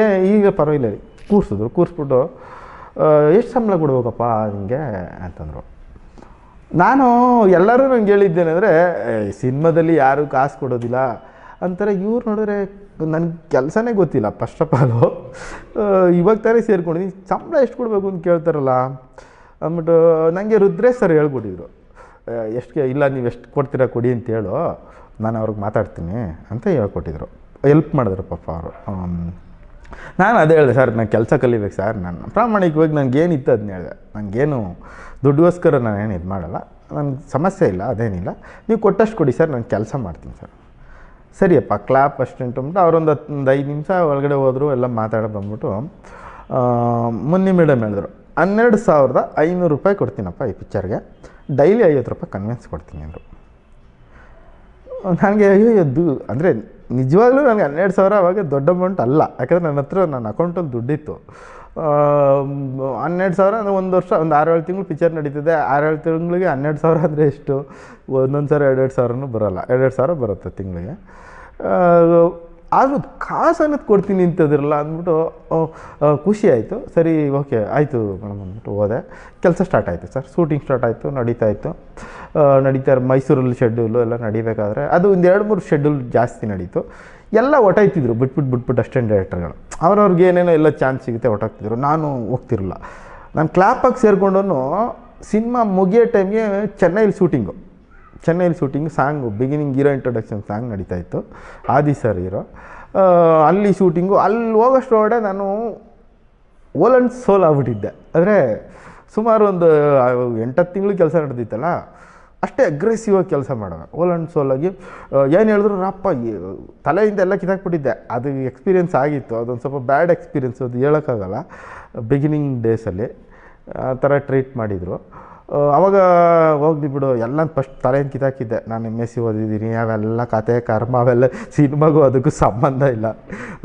ಏ ಈಗ ಪರವಾಗಿಲ್ಲ ಕೂರಿಸಿದ್ರು ಕೂರಿಸ್ಬಿಟ್ಟು ಎಷ್ಟು ಸಂಬಳ ಕೊಡ್ಬೇಕಪ್ಪ ನಿಮಗೆ ಅಂತಂದರು ನಾನು ಎಲ್ಲರೂ ನನಗೆ ಹೇಳಿದ್ದೇನೆಂದರೆ ಸಿನಿಮಾದಲ್ಲಿ ಯಾರೂ ಕಾಸು ಕೊಡೋದಿಲ್ಲ ಅಂತಾರೆ ಇವ್ರು ನೋಡಿದ್ರೆ ನನ್ಗೆ ಕೆಲಸನೇ ಗೊತ್ತಿಲ್ಲ ಫಸ್ಟ್ ಆಫ್ ಆಲು ಇವಾಗ ತಾನೇ ಸೇರ್ಕೊಂಡಿದ್ದೀನಿ ಸಂಬಳ ಎಷ್ಟು ಕೊಡಬೇಕು ಅಂತ ಕೇಳ್ತಾರಲ್ಲ ಅಂದ್ಬಿಟ್ಟು ನನಗೆ ರುದ್ರೇಶ್ ಸರ್ ಹೇಳ್ಕೊಟ್ಟಿದ್ರು ಎಷ್ಟು ಇಲ್ಲ ನೀವು ಎಷ್ಟು ಕೊಡ್ತೀರಾ ಕೊಡಿ ಅಂತ ನಾನು ಅವ್ರಿಗೆ ಮಾತಾಡ್ತೀನಿ ಅಂತ ಹೇಳ್ಕೊಟ್ಟಿದ್ರು ಹೆಲ್ಪ್ ಮಾಡಿದ್ರು ಪಾಪ ಅವರು ನಾನು ಅದೇ ಹೇಳಿದೆ ಸರ್ ನಾನು ಕೆಲಸ ಕಲಿಬೇಕು ಸರ್ ನಾನು ಪ್ರಾಮಾಣಿಕವಾಗಿ ಇತ್ತು ಅದನ್ನ ಹೇಳಿದೆ ನನಗೇನು ದುಡ್ಡುಗೋಸ್ಕರ ಏನು ಇದು ಮಾಡಲ್ಲ ನನಗೆ ಸಮಸ್ಯೆ ಇಲ್ಲ ಅದೇನಿಲ್ಲ ನೀವು ಕೊಟ್ಟಷ್ಟು ಕೊಡಿ ಸರ್ ನಾನು ಕೆಲಸ ಮಾಡ್ತೀನಿ ಸರ್ ಸರಿಯಪ್ಪ ಕ್ಲಾಪ್ ಅಷ್ಟು ಅಂದ್ಬಿಟ್ಟು ಅವರೊಂದು ಒಂದು ಐದು ನಿಮಿಷ ಒಳಗಡೆ ಹೋದರು ಎಲ್ಲ ಮಾತಾಡೋದು ಬಂದ್ಬಿಟ್ಟು ಮುನ್ನಿ ಮೇಡಮ್ ಹೇಳಿದ್ರು ಹನ್ನೆರಡು ಸಾವಿರದ ಐನೂರು ರೂಪಾಯಿ ಕೊಡ್ತೀನಪ್ಪ ಈ ಪಿಕ್ಚರ್ಗೆ ಡೈಲಿ ಐವತ್ತು ರೂಪಾಯಿ ಕನ್ವಿನ್ಸ್ ಕೊಡ್ತೀನಿ ಅಂದರು ನನಗೆ ಅಯ್ಯೋ ದು ಅಂದರೆ ನಿಜವಾಗ್ಲೂ ನನಗೆ ಹನ್ನೆರಡು ಸಾವಿರ ಅವಾಗ ದೊಡ್ಡ ಅಮೌಂಟ್ ಅಲ್ಲ ಯಾಕಂದರೆ ನನ್ನ ಹತ್ರ ನನ್ನ ಅಕೌಂಟಲ್ಲಿ ದುಡ್ಡಿತ್ತು ಹನ್ನೆರಡು ಸಾವಿರ ಅಂದರೆ ಒಂದು ವರ್ಷ ಒಂದು ಆರು ಏಳು ತಿಂಗಳು ಪಿಕ್ಚರ್ ನಡೀತಿದೆ ಏಳು ತಿಂಗಳಿಗೆ ಹನ್ನೆರಡು ಸಾವಿರ ಅಂದರೆ ಎಷ್ಟು ಒಂದೊಂದು ಸಾವಿರ ಎರಡೆರಡು ಸಾವಿರನೂ ಬರೋಲ್ಲ ಎರಡೆರಡು ಸಾವಿರ ಬರುತ್ತೆ ತಿಂಗಳಿಗೆ ಆದರೂ ಕಾಸು ಅನ್ನೋದು ಕೊಡ್ತೀನಿ ಅಂತದಿರಲ್ಲ ಅಂದ್ಬಿಟ್ಟು ಖುಷಿ ಆಯಿತು ಸರಿ ಓಕೆ ಆಯಿತು ಮೇಡಮ್ ಅಂದ್ಬಿಟ್ಟು ಹೋದೆ ಕೆಲಸ ಸ್ಟಾರ್ಟ್ ಆಯಿತು ಸರ್ ಶೂಟಿಂಗ್ ಸ್ಟಾರ್ಟ್ ಆಯಿತು ನಡೀತಾ ಇತ್ತು ನಡೀತಾರೆ ಮೈಸೂರಲ್ಲಿ ಶೆಡ್ಯೂಲು ಎಲ್ಲ ನಡಿಬೇಕಾದ್ರೆ ಅದು ಒಂದು ಎರಡು ಮೂರು ಶೆಡ್ಯೂಲ್ ಜಾಸ್ತಿ ನಡೀತು ಎಲ್ಲ ಒಟ್ಟಾಯ್ತಿದ್ರು ಬಿಟ್ಬಿಟ್ಟು ಬಿಟ್ಬಿಟ್ಟು ಅಷ್ಟೇನು ಡೈರೆಕ್ಟರ್ಗಳು ಅವ್ರವ್ರಿಗೆ ಏನೇನೋ ಎಲ್ಲ ಚಾನ್ಸ್ ಸಿಗುತ್ತೆ ಒಟ್ಟಾಗ್ತಿದ್ರು ನಾನು ಹೋಗ್ತಿರಲಿಲ್ಲ ನಾನು ಕ್ಲಾಪಾಗಿ ಸೇರಿಕೊಂಡು ಸಿನಿಮಾ ಮುಗಿಯೋ ಟೈಮ್ಗೆ ಚೆನ್ನೈಲಿ ಶೂಟಿಂಗು ಚೆನ್ನೈಲಿ shooting song beginning hero introduction song ನಡೀತಾ ಇತ್ತು ಆದಿ ಸರ್ ಹೀರೋ ಅಲ್ಲಿ ಶೂಟಿಂಗು ಅಲ್ಲಿ ಹೋಗೋಷ್ಟೊಡೆ ನಾನು ಓಲನ್ ಆ್ಯಂಡ್ ಸೋಲ್ ಆಗ್ಬಿಟ್ಟಿದ್ದೆ ಅಂದರೆ ಸುಮಾರು ಒಂದು ಎಂಟತ್ತು ತಿಂಗಳು ಕೆಲಸ ನಡೆದಿತ್ತಲ್ಲ ಅಷ್ಟೇ ಅಗ್ರೆಸಿವ್ ಆಗಿ ಕೆಲಸ ಮಾಡೋಣ ಓಲ್ ಆ್ಯಂಡ್ ಸೋಲಾಗಿ ಏನು ಹೇಳಿದ್ರು ರಪ್ಪ ತಲೆಯಿಂದ ಎಲ್ಲ ಕಿತ್ತಾಕ್ಬಿಟ್ಟಿದ್ದೆ ಅದು ಎಕ್ಸ್ಪೀರಿಯೆನ್ಸ್ ಆಗಿತ್ತು ಅದೊಂದು ಸ್ವಲ್ಪ ಬ್ಯಾಡ್ ಎಕ್ಸ್ಪೀರಿಯೆನ್ಸ್ ಅದು ಹೇಳೋಕ್ಕಾಗಲ್ಲ ಬಿಗಿನಿಂಗ್ ಡೇಸಲ್ಲಿ ಆ ಥರ ಟ್ರೀಟ್ ಮಾಡಿದರು ಅವಾಗ ಹೋಗ್ಲಿ ಬಿಡು ಎಲ್ಲ ಫಸ್ಟ್ ತಲೆಯಿಂದ ಕಿತ್ತಾಕಿದ್ದೆ ನಾನು ಎಮ್ ಎಸ್ ಸಿ ಓದಿದ್ದೀನಿ ಅವೆಲ್ಲ ಕತೆ ಕರ್ಮ ಅವೆಲ್ಲ ಸಿನಿಮಾಗೂ ಅದಕ್ಕೂ ಸಂಬಂಧ ಇಲ್ಲ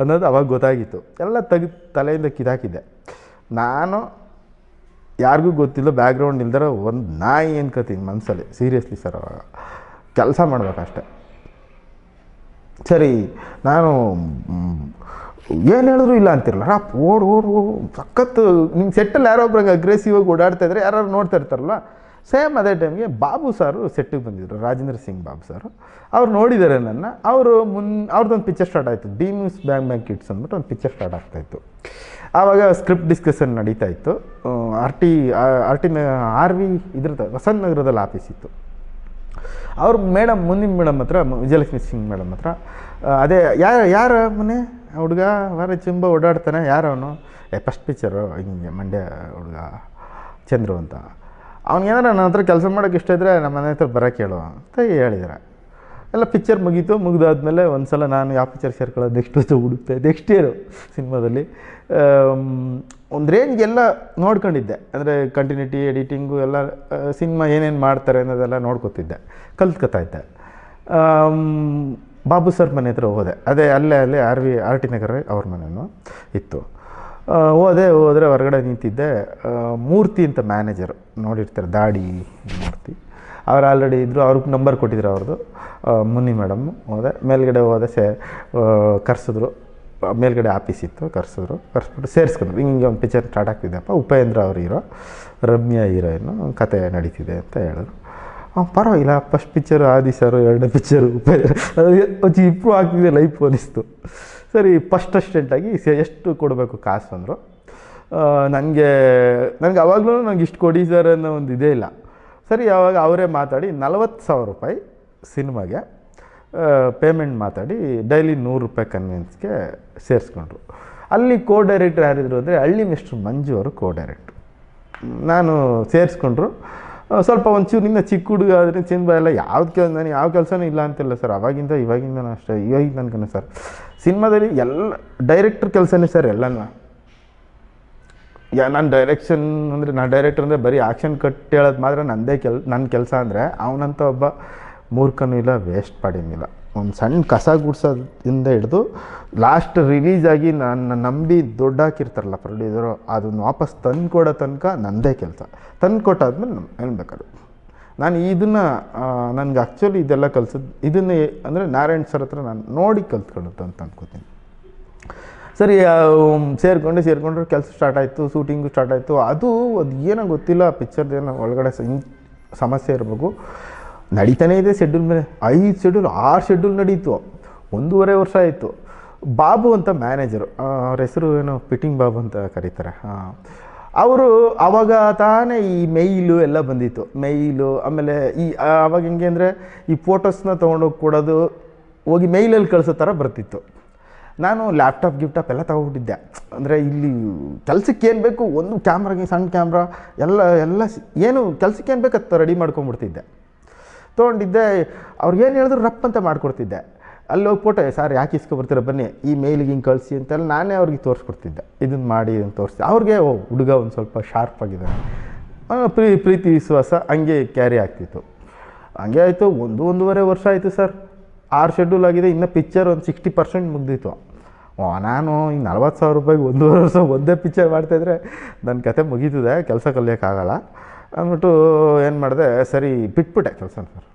ಅನ್ನೋದು ಅವಾಗ ಗೊತ್ತಾಗಿತ್ತು ಎಲ್ಲ ತೆಗೆದು ತಲೆಯಿಂದ ಕಿತ್ತಾಕಿದ್ದೆ ನಾನು ಯಾರಿಗೂ ಗೊತ್ತಿಲ್ಲ ಬ್ಯಾಕ್ಗ್ರೌಂಡ್ ಇಲ್ದಾರ ಒಂದು ನಾಯಿ ಕತ್ತೀನಿ ಮನಸ್ಸಲ್ಲಿ ಸೀರಿಯಸ್ಲಿ ಸರ್ ಅವಾಗ ಕೆಲಸ ಮಾಡಬೇಕಷ್ಟೆ ಸರಿ ನಾನು ಏನು ಹೇಳಿದ್ರು ಇಲ್ಲ ಅಂತಿರಲ್ಲ ಓಡ್ ಓಡ್ ಓಡ್ ಸಖತ್ತು ನಿಮ್ಮ ಸೆಟ್ಟಲ್ಲಿ ಯಾರೋ ಒಬ್ರಿಗೆ ಅಗ್ರೆಸಿವ್ ಆಗಿ ಓಡಾಡ್ತಾ ಇದ್ರೆ ಯಾರು ನೋಡ್ತಾ ಇರ್ತಾರಲ್ಲ ಸೇಮ್ ಅದೇ ಟೈಮ್ಗೆ ಬಾಬು ಸಾರು ಸೆಟ್ಟಿಗೆ ಬಂದಿದ್ದರು ರಾಜೇಂದ್ರ ಸಿಂಗ್ ಬಾಬು ಸಾರು ಅವ್ರು ನೋಡಿದ್ದಾರೆ ನನ್ನ ಅವರು ಮುನ್ ಅವ್ರದ್ದೊಂದು ಪಿಕ್ಚರ್ ಸ್ಟಾರ್ಟ್ ಆಯಿತು ಡೀಮ್ಸ್ ಬ್ಯಾಂಗ್ ಬ್ಯಾಂಕ್ ಕಿಟ್ಸ್ ಅಂದ್ಬಿಟ್ಟು ಒಂದು ಪಿಕ್ಚರ್ ಸ್ಟಾರ್ಟ್ ಆಗ್ತಾಯಿತ್ತು ಆವಾಗ ಸ್ಕ್ರಿಪ್ಟ್ ಡಿಸ್ಕಷನ್ ನಡೀತಾ ಇತ್ತು R T R T R V ಇದ್ರದ್ದು ವಸಂತ ನಗರದಲ್ಲಿ ಆಫೀಸ್ ಇತ್ತು ಅವ್ರ ಮೇಡಮ್ ಮುಂದಿನ ಮೇಡಮ್ ಹತ್ರ ವಿಜಯಲಕ್ಷ್ಮಿ ಸಿಂಗ್ ಮೇಡಮ್ ಹತ್ರ ಅದೇ ಯಾರ ಯಾರ ಮನೆ ಹುಡುಗ ವಾರ ಚಿಂಬ ಓಡಾಡ್ತಾನೆ ಯಾರು ಅವನು ಏ ಫಸ್ಟ್ ಪಿಕ್ಚರು ಹಿಂಗೆ ಮಂಡ್ಯ ಹುಡುಗ ಚಂದ್ರು ಅಂತ ಅವನಿಗೇನಾರ ನನ್ನ ಹತ್ರ ಕೆಲಸ ಮಾಡೋಕ್ಕೆ ಇಷ್ಟ ಇದ್ದರೆ ನಮ್ಮ ಮನೆ ಹತ್ರ ಬರೋ ಹೇಳು ಅಂತ ಹೇಳಿದಾರೆ ಎಲ್ಲ ಪಿಕ್ಚರ್ ಮುಗೀತು ಮುಗಿದಾದ್ಮೇಲೆ ಒಂದು ಸಲ ನಾನು ಯಾವ ಪಿಕ್ಚರ್ ಸೇರ್ಕೊಳ್ಳೋದು ನೆಕ್ಸ್ಟ್ ವರ್ಷ ಹುಡುಕ್ತೆ ನೆಕ್ಸ್ಟ್ ಇಯರು ಸಿನಿಮಾದಲ್ಲಿ ಒಂದು ರೇಂಜ್ಗೆಲ್ಲ ನೋಡ್ಕೊಂಡಿದ್ದೆ ಅಂದರೆ ಕಂಟಿನ್ಯೂಟಿ ಎಡಿಟಿಂಗು ಎಲ್ಲ ಸಿನಿಮಾ ಏನೇನು ಮಾಡ್ತಾರೆ ಅನ್ನೋದೆಲ್ಲ ನೋಡ್ಕೊತಿದ್ದೆ ಕಲ್ತ್ಕೊತಾ ಇದ್ದೆ ಬಾಬು ಸರ್ ಮನೆ ಹತ್ರ ಹೋದೆ ಅದೇ ಅಲ್ಲೇ ಅಲ್ಲೇ R V R T Nagar ಅವ್ರ ಮನೆಯೂ ಇತ್ತು ಹೋದೆ ಹೋದರೆ ಹೊರಗಡೆ ನಿಂತಿದ್ದೆ ಮೂರ್ತಿ ಅಂತ ಮ್ಯಾನೇಜರು ನೋಡಿರ್ತಾರೆ ದಾಡಿ ಮೂರ್ತಿ ಅವ್ರು ಆಲ್ರೆಡಿ ಇದ್ದರು ಅವ್ರಿಗೆ ನಂಬರ್ ಕೊಟ್ಟಿದ್ರು ಅವ್ರದ್ದು ಮುನಿ ಮೇಡಮ್ ಹೋದೆ ಮೇಲ್ಗಡೆ ಹೋದೆ ಸೆ ಕರೆಸಿದ್ರು ಮೇಲ್ಗಡೆ ಆಫೀಸ್ ಇತ್ತು ಕರೆಸಿದ್ರು ಕರೆಸ್ಬಿಟ್ಟು ಸೇರಿಸ್ಕೊಂಡ್ರು ಹಿಂಗೆ ಹಿಂಗೆ ಒಂದು ಪಿಕ್ಚರ್ ಸ್ಟಾರ್ಟ್ ಆಗ್ತಿದ್ದೆಪ್ಪ ಉಪೇಂದ್ರ ಅವರು ಹೀರೋ ರಮ್ಯಾ ಹೀರೋಯಿನ್ನು ಕತೆ ನಡೀತಿದೆ ಅಂತ ಹೇಳಿದ್ರು ಅವ್ನು ಪರವಾಗಿಲ್ಲ ಫಸ್ಟ್ ಪಿಕ್ಚರು ಆದಿ ಸರ್ ಎರಡನೇ ಪಿಕ್ಚರು ಉಪೇಂದ್ರ ಅದು ಇಂಪ್ರೂವ್ ಆಗ್ತಿದೆ ಲೈಫ್ ಅನಿಸ್ತು ಸರಿ ಫಸ್ಟ್ ಅಸ್ಟೆಂಟಾಗಿ ಸೇ ಎಷ್ಟು ಕೊಡಬೇಕು ಕಾಸು ಅಂದರು ನನಗೆ ನನಗೆ ಅವಾಗಲೂ ನಂಗೆ ಇಷ್ಟು ಕೊಡಿ ಸರ್ ಅನ್ನೋ ಒಂದು ಇದೇ ಇಲ್ಲ ಸರಿ ಅವಾಗ ಅವರೇ ಮಾತಾಡಿ ನಲವತ್ತು ಸಾವಿರ ರೂಪಾಯಿ ಸಿನಿಮಾಗೆ ಪೇಮೆಂಟ್ ಮಾತಾಡಿ ಡೈಲಿ ನೂರು ರೂಪಾಯಿ ಕನ್ವೆನ್ಸ್ಗೆ ಸೇರಿಸ್ಕೊಂಡ್ರು ಅಲ್ಲಿ ಕೋ ಡೈರೆಕ್ಟ್ರ್ ಯಾರಿದ್ರು ಅಂದರೆ ಹಳ್ಳಿ ಮಿಸ್ಟರ್ ಮಂಜು ಅವರು ಕೋ ಡೈರೆಕ್ಟ್ರು ನಾನು ಸೇರಿಸ್ಕೊಂಡ್ರು ಸ್ವಲ್ಪ ನಿನ್ನ ಚಿಕ್ಕ ಹುಡುಗ ಆದರೆ ಸಿನಿಮಾ ಎಲ್ಲ ಯಾವ್ದು ಕೆಲಸ ನಾನು ಯಾವ ಕೆಲಸನೂ ಇಲ್ಲ ಅಂತಿಲ್ಲ ಸರ್ ಅವಾಗಿಂದ ಇವಾಗಿಂದನೂ ಅಷ್ಟೇ ಇವಾಗಿಂದ ತನಕನೂ ಸರ್ ಸಿನಿಮಾದಲ್ಲಿ ಎಲ್ಲ ಡೈರೆಕ್ಟ್ರ್ ಕೆಲಸನೇ ಸರ್ ಎಲ್ಲನೂ ಯಾ ನನ್ನ ಡೈರೆಕ್ಷನ್ ಅಂದರೆ ನಾನು ಡೈರೆಕ್ಟ್ರ್ ಅಂದರೆ ಬರೀ ಆ್ಯಕ್ಷನ್ ಕಟ್ ಹೇಳೋದು ಮಾತ್ರ ನನ್ನದೇ ಕೆಲ್ ನನ್ನ ಕೆಲಸ ಅಂದರೆ ಅವನಂತ ಒಬ್ಬ ಮೂರ್ಖನೂ ಇಲ್ಲ ವೇಸ್ಟ್ ಪಾಡಿನೂ ಇಲ್ಲ ಒಂದು ಸಣ್ಣ ಕಸ ಗುಡ್ಸೋದಿಂದ ಹಿಡಿದು ಲಾಸ್ಟ್ ರಿಲೀಸ್ ಆಗಿ ನನ್ನ ನಂಬಿ ದೊಡ್ಡ ಹಾಕಿರ್ತಾರಲ್ಲ ಪ್ರೊಡ್ಯೂಸರು ಅದನ್ನು ವಾಪಸ್ ತಂದು ಕೊಡೋ ತನಕ ನನ್ನದೇ ಕೆಲಸ ತಂದು ಕೊಟ್ಟಾದ್ಮೇಲೆ ನಮ್ಮ ಹೇಳ್ಬೇಕಾದ್ರು ನಾನು ಇದನ್ನು ನನಗೆ ಆ್ಯಕ್ಚುಲಿ ಇದೆಲ್ಲ ಕಲ್ಸದ್ ಇದನ್ನೇ ಅಂದರೆ ನಾರಾಯಣ್ ಸರ್ ಹತ್ರ ನಾನು ನೋಡಿ ಕಲ್ತ್ಕೊಳ್ಳೋದು ಅಂತ ಅಂದ್ಕೋತೀನಿ ಸರಿ ಸೇರಿಕೊಂಡು ಸೇರಿಕೊಂಡ್ರೆ ಕೆಲಸ ಸ್ಟಾರ್ಟ್ ಆಯಿತು ಶೂಟಿಂಗು ಸ್ಟಾರ್ಟ್ ಆಯಿತು ಅದು ಅದು ಏನೋ ಗೊತ್ತಿಲ್ಲ ಪಿಕ್ಚರ್ದೇನೋ ಏನೋ ಒಳಗಡೆ ಸಮಸ್ಯೆ ಇರಬೇಕು ನಡೀತಾನೇ ಇದೆ ಶೆಡ್ಯೂಲ್ ಮೇಲೆ ಐದು ಶೆಡ್ಯೂಲ್ ಆರು ಶೆಡ್ಯೂಲ್ ನಡೀತು ಒಂದೂವರೆ ವರ್ಷ ಆಯಿತು ಬಾಬು ಅಂತ ಮ್ಯಾನೇಜರು ಅವ್ರ ಹೆಸರು ಏನು ಪಿಟಿಂಗ್ ಬಾಬು ಅಂತ ಕರೀತಾರೆ ಹಾಂ ಅವರು ಅವಾಗ ತಾನೇ ಈ ಮೇಯ್ಲು ಎಲ್ಲ ಬಂದಿತ್ತು ಮೇಯ್ಲು ಆಮೇಲೆ ಈ ಆವಾಗ ಹೆಂಗೆ ಅಂದರೆ ಈ ಫೋಟೋಸ್ನ ತೊಗೊಂಡೋಗಿ ಕೊಡೋದು ಹೋಗಿ ಮೇಯ್ಲಲ್ಲಿ ಕಳಿಸೋ ಥರ ಬರ್ತಿತ್ತು ನಾನು ಲ್ಯಾಪ್ಟಾಪ್ ಗಿಫ್ಟಾಪ್ ಎಲ್ಲ ತಗೊಬಿಟ್ಟಿದ್ದೆ ಅಂದರೆ ಇಲ್ಲಿ ಕೆಲಸಕ್ಕೆ ಏನು ಬೇಕು ಒಂದು ಕ್ಯಾಮ್ರಾಗೆ ಸಣ್ಣ ಕ್ಯಾಮ್ರಾ ಎಲ್ಲ ಎಲ್ಲ ಏನು ಕೆಲಸಕ್ಕೆ ಏನು ಬೇಕು ಅದು ರೆಡಿ ಮಾಡ್ಕೊಂಡ್ಬಿಡ್ತಿದ್ದೆ ತೊಗೊಂಡಿದ್ದೆ ಅವ್ರಿಗೇನು ಏನು ಹೇಳಿದ್ರು ರಪ್ ಅಂತ ಮಾಡಿಕೊಡ್ತಿದ್ದೆ ಅಲ್ಲಿ ಹೋಗಿ ಫೋಟೋ ಸರ್ ಯಾಕೆ ಇಸ್ಕೊಬರ್ತೀರ ಬನ್ನಿ ಈ ಮೇಲಿಗೆ ಹಿಂಗೆ ಕಳಿಸಿ ಅಂತೆಲ್ಲ ನಾನೇ ಅವ್ರಿಗೆ ತೋರಿಸ್ಕೊಡ್ತಿದ್ದೆ ಇದನ್ನು ಮಾಡಿ ಇದನ್ನು ತೋರಿಸ್ತಿದ್ದೆ ಅವ್ರಿಗೆ ಓ ಹುಡುಗ ಒಂದು ಸ್ವಲ್ಪ ಶಾರ್ಪ್ ಆಗಿದ್ದಾನೆ ಪ್ರೀ ಪ್ರೀತಿ ವಿಶ್ವಾಸ ಹಂಗೆ ಕ್ಯಾರಿ ಆಗ್ತಿತ್ತು ಹಂಗೆ ಆಯಿತು ಒಂದು ಒಂದೂವರೆ ವರ್ಷ ಆಯಿತು ಸರ್ ಆರು ಶೆಡ್ಯೂಲ್ ಆಗಿದೆ ಇನ್ನು ಪಿಕ್ಚರ್ ಒಂದು ಸಿಕ್ಸ್ಟಿ ಪರ್ಸೆಂಟ್ ಮುಗ್ದಿತ್ತು ಓ ನಾನು ಈಗ ನಲ್ವತ್ತು ಸಾವಿರ ರೂಪಾಯಿಗೆ ಒಂದೂವರೆ ವರ್ಷ ಒಂದೇ ಪಿಕ್ಚರ್ ಮಾಡ್ತಾಯಿದ್ರೆ ನನ್ನ ಕತೆ ಮುಗೀತದೆ ಕೆಲಸ ಕಲಿಯೋಕ್ಕಾಗಲ್ಲ ಅಂದ್ಬಿಟ್ಟು ಏನು ಮಾಡಿದೆ ಸರಿ ಬಿಟ್ಬಿಟ್ಟೆ ಕೆಲಸ ಸರ್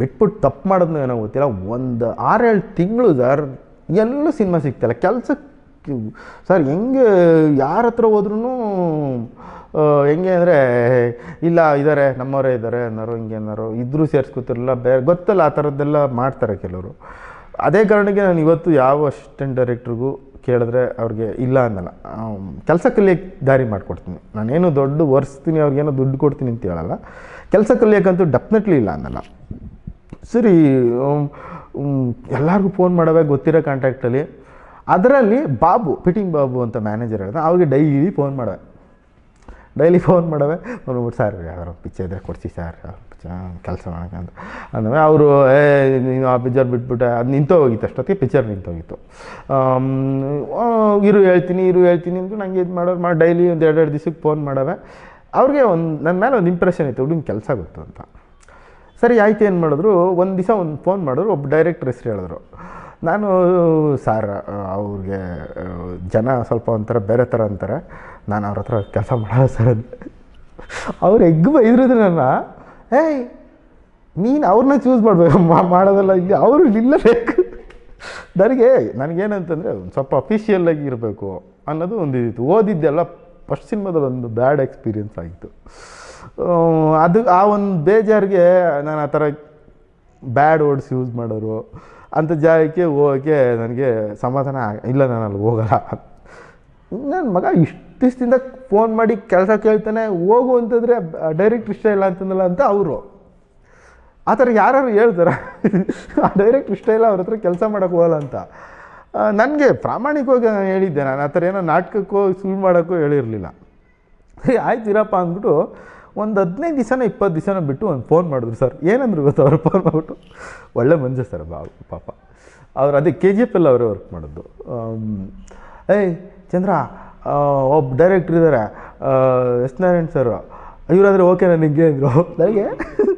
ಬಿಟ್ಬಿಟ್ಟು ತಪ್ಪು ಮಾಡಿದ್ನೂ ಏನೋ ಗೊತ್ತಿಲ್ಲ ಒಂದು ಆರೇಳು ತಿಂಗಳು ಸರ್ ಎಲ್ಲೂ ಸಿನಿಮಾ ಸಿಗ್ತಿಲ್ಲ ಕೆಲಸಕ್ಕೆ ಸರ್ ಹೆಂಗೆ ಯಾರ ಹತ್ರ ಹೋದ್ರೂ ಹೆಂಗೆ ಅಂದರೆ ಇಲ್ಲ ಇದ್ದಾರೆ ನಮ್ಮವರೇ ಇದ್ದಾರೆ ಅನ್ನೋರು ಹಿಂಗೆ ಅನ್ನೋರು ಇದ್ರೂ ಸೇರಿಸ್ಕೊತಿರಲ್ಲ ಬೇರೆ ಗೊತ್ತಲ್ಲ ಆ ಥರದ್ದೆಲ್ಲ ಮಾಡ್ತಾರೆ ಕೆಲವರು ಅದೇ ಕಾರಣಕ್ಕೆ ನಾನು ಇವತ್ತು ಯಾವ ಅಸಿಸ್ಟೆಂಟ್ ಡೈರೆಕ್ಟ್ರಿಗೂ ಕೇಳಿದ್ರೆ ಅವ್ರಿಗೆ ಇಲ್ಲ ಅಂದಲ್ಲ ಕೆಲಸ ಕಲಿಯೋಕ್ಕೆ ದಾರಿ ಮಾಡಿಕೊಡ್ತೀನಿ ನಾನೇನು ದೊಡ್ಡ ಒರೆಸ್ತೀನಿ ಅವ್ರಿಗೇನೋ ದುಡ್ಡು ಕೊಡ್ತೀನಿ ಅಂತ ಹೇಳಲ್ಲ ಕೆಲಸ ಕಲಿಯೋಕ್ಕಂತೂ ಡೆಫಿನೆಟ್ಲಿ ಇಲ್ಲ ಅಂದಲ್ಲ ಸರಿ ಎಲ್ಲರಿಗೂ ಫೋನ್ ಮಾಡವೆ ಗೊತ್ತಿರೋ ಕಾಂಟ್ಯಾಕ್ಟಲ್ಲಿ ಅದರಲ್ಲಿ ಬಾಬು ಫಿಟಿಂಗ್ ಬಾಬು ಅಂತ ಮ್ಯಾನೇಜರ್ ಹೇಳ್ದೆ ಅವ್ರಿಗೆ ಡೈಲಿ ಫೋನ್ ಮಾಡವೆ ಡೈಲಿ ಫೋನ್ ಮಾಡವೆ ಸಾರ್ ಸರ್ ಯಾರು ಪಿಚ್ಚೆ ಇದ್ರೆ ಕೊಡ್ಸಿ ಸರ್ ಕೆಲಸ ಮಾಡೋಕ್ಕಂತ ಅಂದಮೇಲೆ ಅವರು ಏ ನೀನು ಆ ಪಿಚ್ಚರ್ ಬಿಟ್ಬಿಟ್ಟೆ ಅದು ನಿಂತೋಗಿತ್ತು ಹೋಗಿತ್ತು ಅಷ್ಟೊತ್ತಿಗೆ ಪಿಚ್ಚರ್ ನಿಂತೋಗಿತ್ತು ಇರು ಹೇಳ್ತೀನಿ ಇರು ಹೇಳ್ತೀನಿ ಅಂದ್ರೆ ನನಗೆ ಇದು ಮಾಡೋರು ಮಾಡಿ ಡೈಲಿ ಒಂದು ಎರಡೆರಡು ದಿವಸಕ್ಕೆ ಫೋನ್ ಮಾಡವೆ ಅವ್ರಿಗೆ ಒಂದು ನನ್ನ ಮೇಲೆ ಒಂದು ಇಂಪ್ರೆಷನ್ ಇತ್ತು ಹುಡುಗಿನ ಕೆಲಸ ಗೊತ್ತು ಅಂತ ಸರಿ ಆಯ್ತು ಏನು ಮಾಡಿದ್ರು ಒಂದು ದಿವಸ ಒಂದು ಫೋನ್ ಮಾಡಿದ್ರು ಒಬ್ಬ ಡೈರೆಕ್ಟ್ರ್ ಹೆಸರು ಹೇಳಿದ್ರು ನಾನು ಸರ್ ಅವ್ರಿಗೆ ಜನ ಸ್ವಲ್ಪ ಒಂಥರ ಬೇರೆ ಥರ ಅಂತಾರೆ ನಾನು ಅವ್ರ ಹತ್ರ ಕೆಲಸ ಮಾಡೋದು ಸರ್ ಅವ್ರು ಎಗ್ ಬೈದ್ರಿದ್ರು ನನ್ನ ಏಯ್ ನೀನು ಅವ್ರನ್ನ ಚೂಸ್ ಮಾಡಬೇಕು ಮಾಡೋದಲ್ಲ ಇಲ್ಲಿ ಅವರು ಇಲ್ಲಬೇಕು ನನಗೆ ನನಗೇನಂತಂದರೆ ಒಂದು ಸ್ವಲ್ಪ ಅಫಿಷಿಯಲ್ಲಾಗಿ ಇರಬೇಕು ಅನ್ನೋದು ಒಂದು ಇದಿತ್ತು ಓದಿದ್ದೆಲ್ಲ ಫಸ್ಟ್ ಸಿನಿಮಾದಲ್ಲಿ ಒಂದು ಬ್ಯಾಡ್ ಎಕ್ಸ್ಪೀರಿಯನ್ಸ್ ಆಯಿತು ಅದು ಆ ಒಂದು ಬೇಜಾರಿಗೆ ನಾನು ಆ ಥರ ಬ್ಯಾಡ್ ವರ್ಡ್ಸ್ ಯೂಸ್ ಮಾಡೋರು ಅಂಥ ಜಾಗಕ್ಕೆ ಹೋಗೋಕ್ಕೆ ನನಗೆ ಸಮಾಧಾನ ಇಲ್ಲ ನಾನು ಅಲ್ಲಿ ಹೋಗಲ್ಲ ನನ್ನ ಮಗ ಇಷ್ಟು ಇತ್ತೀಚಿಂದ ಫೋನ್ ಮಾಡಿ ಕೆಲಸ ಕೇಳ್ತಾನೆ ಹೋಗು ಅಂತಂದರೆ ಡೈರೆಕ್ಟ್ ಇಷ್ಟ ಇಲ್ಲ ಅಂತಂದಲ್ಲ ಅಂತ ಅವರು ಆ ಥರ ಯಾರು ಹೇಳ್ತಾರೆ ಆ ಡೈರೆಕ್ಟ್ ಇಷ್ಟ ಇಲ್ಲ ಅವ್ರ ಹತ್ರ ಕೆಲಸ ಮಾಡೋಕ್ಕೆ ಹೋಗಲ್ಲ ಅಂತ ನನಗೆ ಪ್ರಾಮಾಣಿಕವಾಗಿ ನಾನು ಹೇಳಿದ್ದೆ ನಾನು ಆ ಥರ ಏನೋ ನಾಟಕಕ್ಕೋ ಸುಳ್ಳು ಮಾಡೋಕ್ಕೋ ಹೇಳಿರಲಿಲ್ಲ ಏ ಆಯ್ತು ಇರಪ್ಪ ಅಂದ್ಬಿಟ್ಟು ಒಂದು ಹದಿನೈದು ದಿವಸನ ಇಪ್ಪತ್ತು ದಿವಸನ ಬಿಟ್ಟು ಒಂದು ಫೋನ್ ಮಾಡಿದ್ರು ಸರ್ ಏನಂದ್ರು ಗೊತ್ತಾ ಅವ್ರು ಫೋನ್ ಮಾಡ್ಬಿಟ್ಟು ಒಳ್ಳೆ ಮಂಜು ಸರ್ ಬಾ ಪಾಪ ಅವ್ರು ಅದೇ ಕೆ ಜಿ ಎಫ್ ಎಲ್ಲ ಅವರೇ ವರ್ಕ್ ಮಾಡೋದು ಏಯ್ ಚಂದ್ರ ಒಬ್ಬ ಡೈರೆಕ್ಟ್ರ್ ಇದ್ದಾರೆ ಎಸ್ ನಾರಾಯಣ್ ಸರ್ ಇವರಾದರೆ ಓಕೆ ನನಗೆ ಅಂದರು ನನಗೆ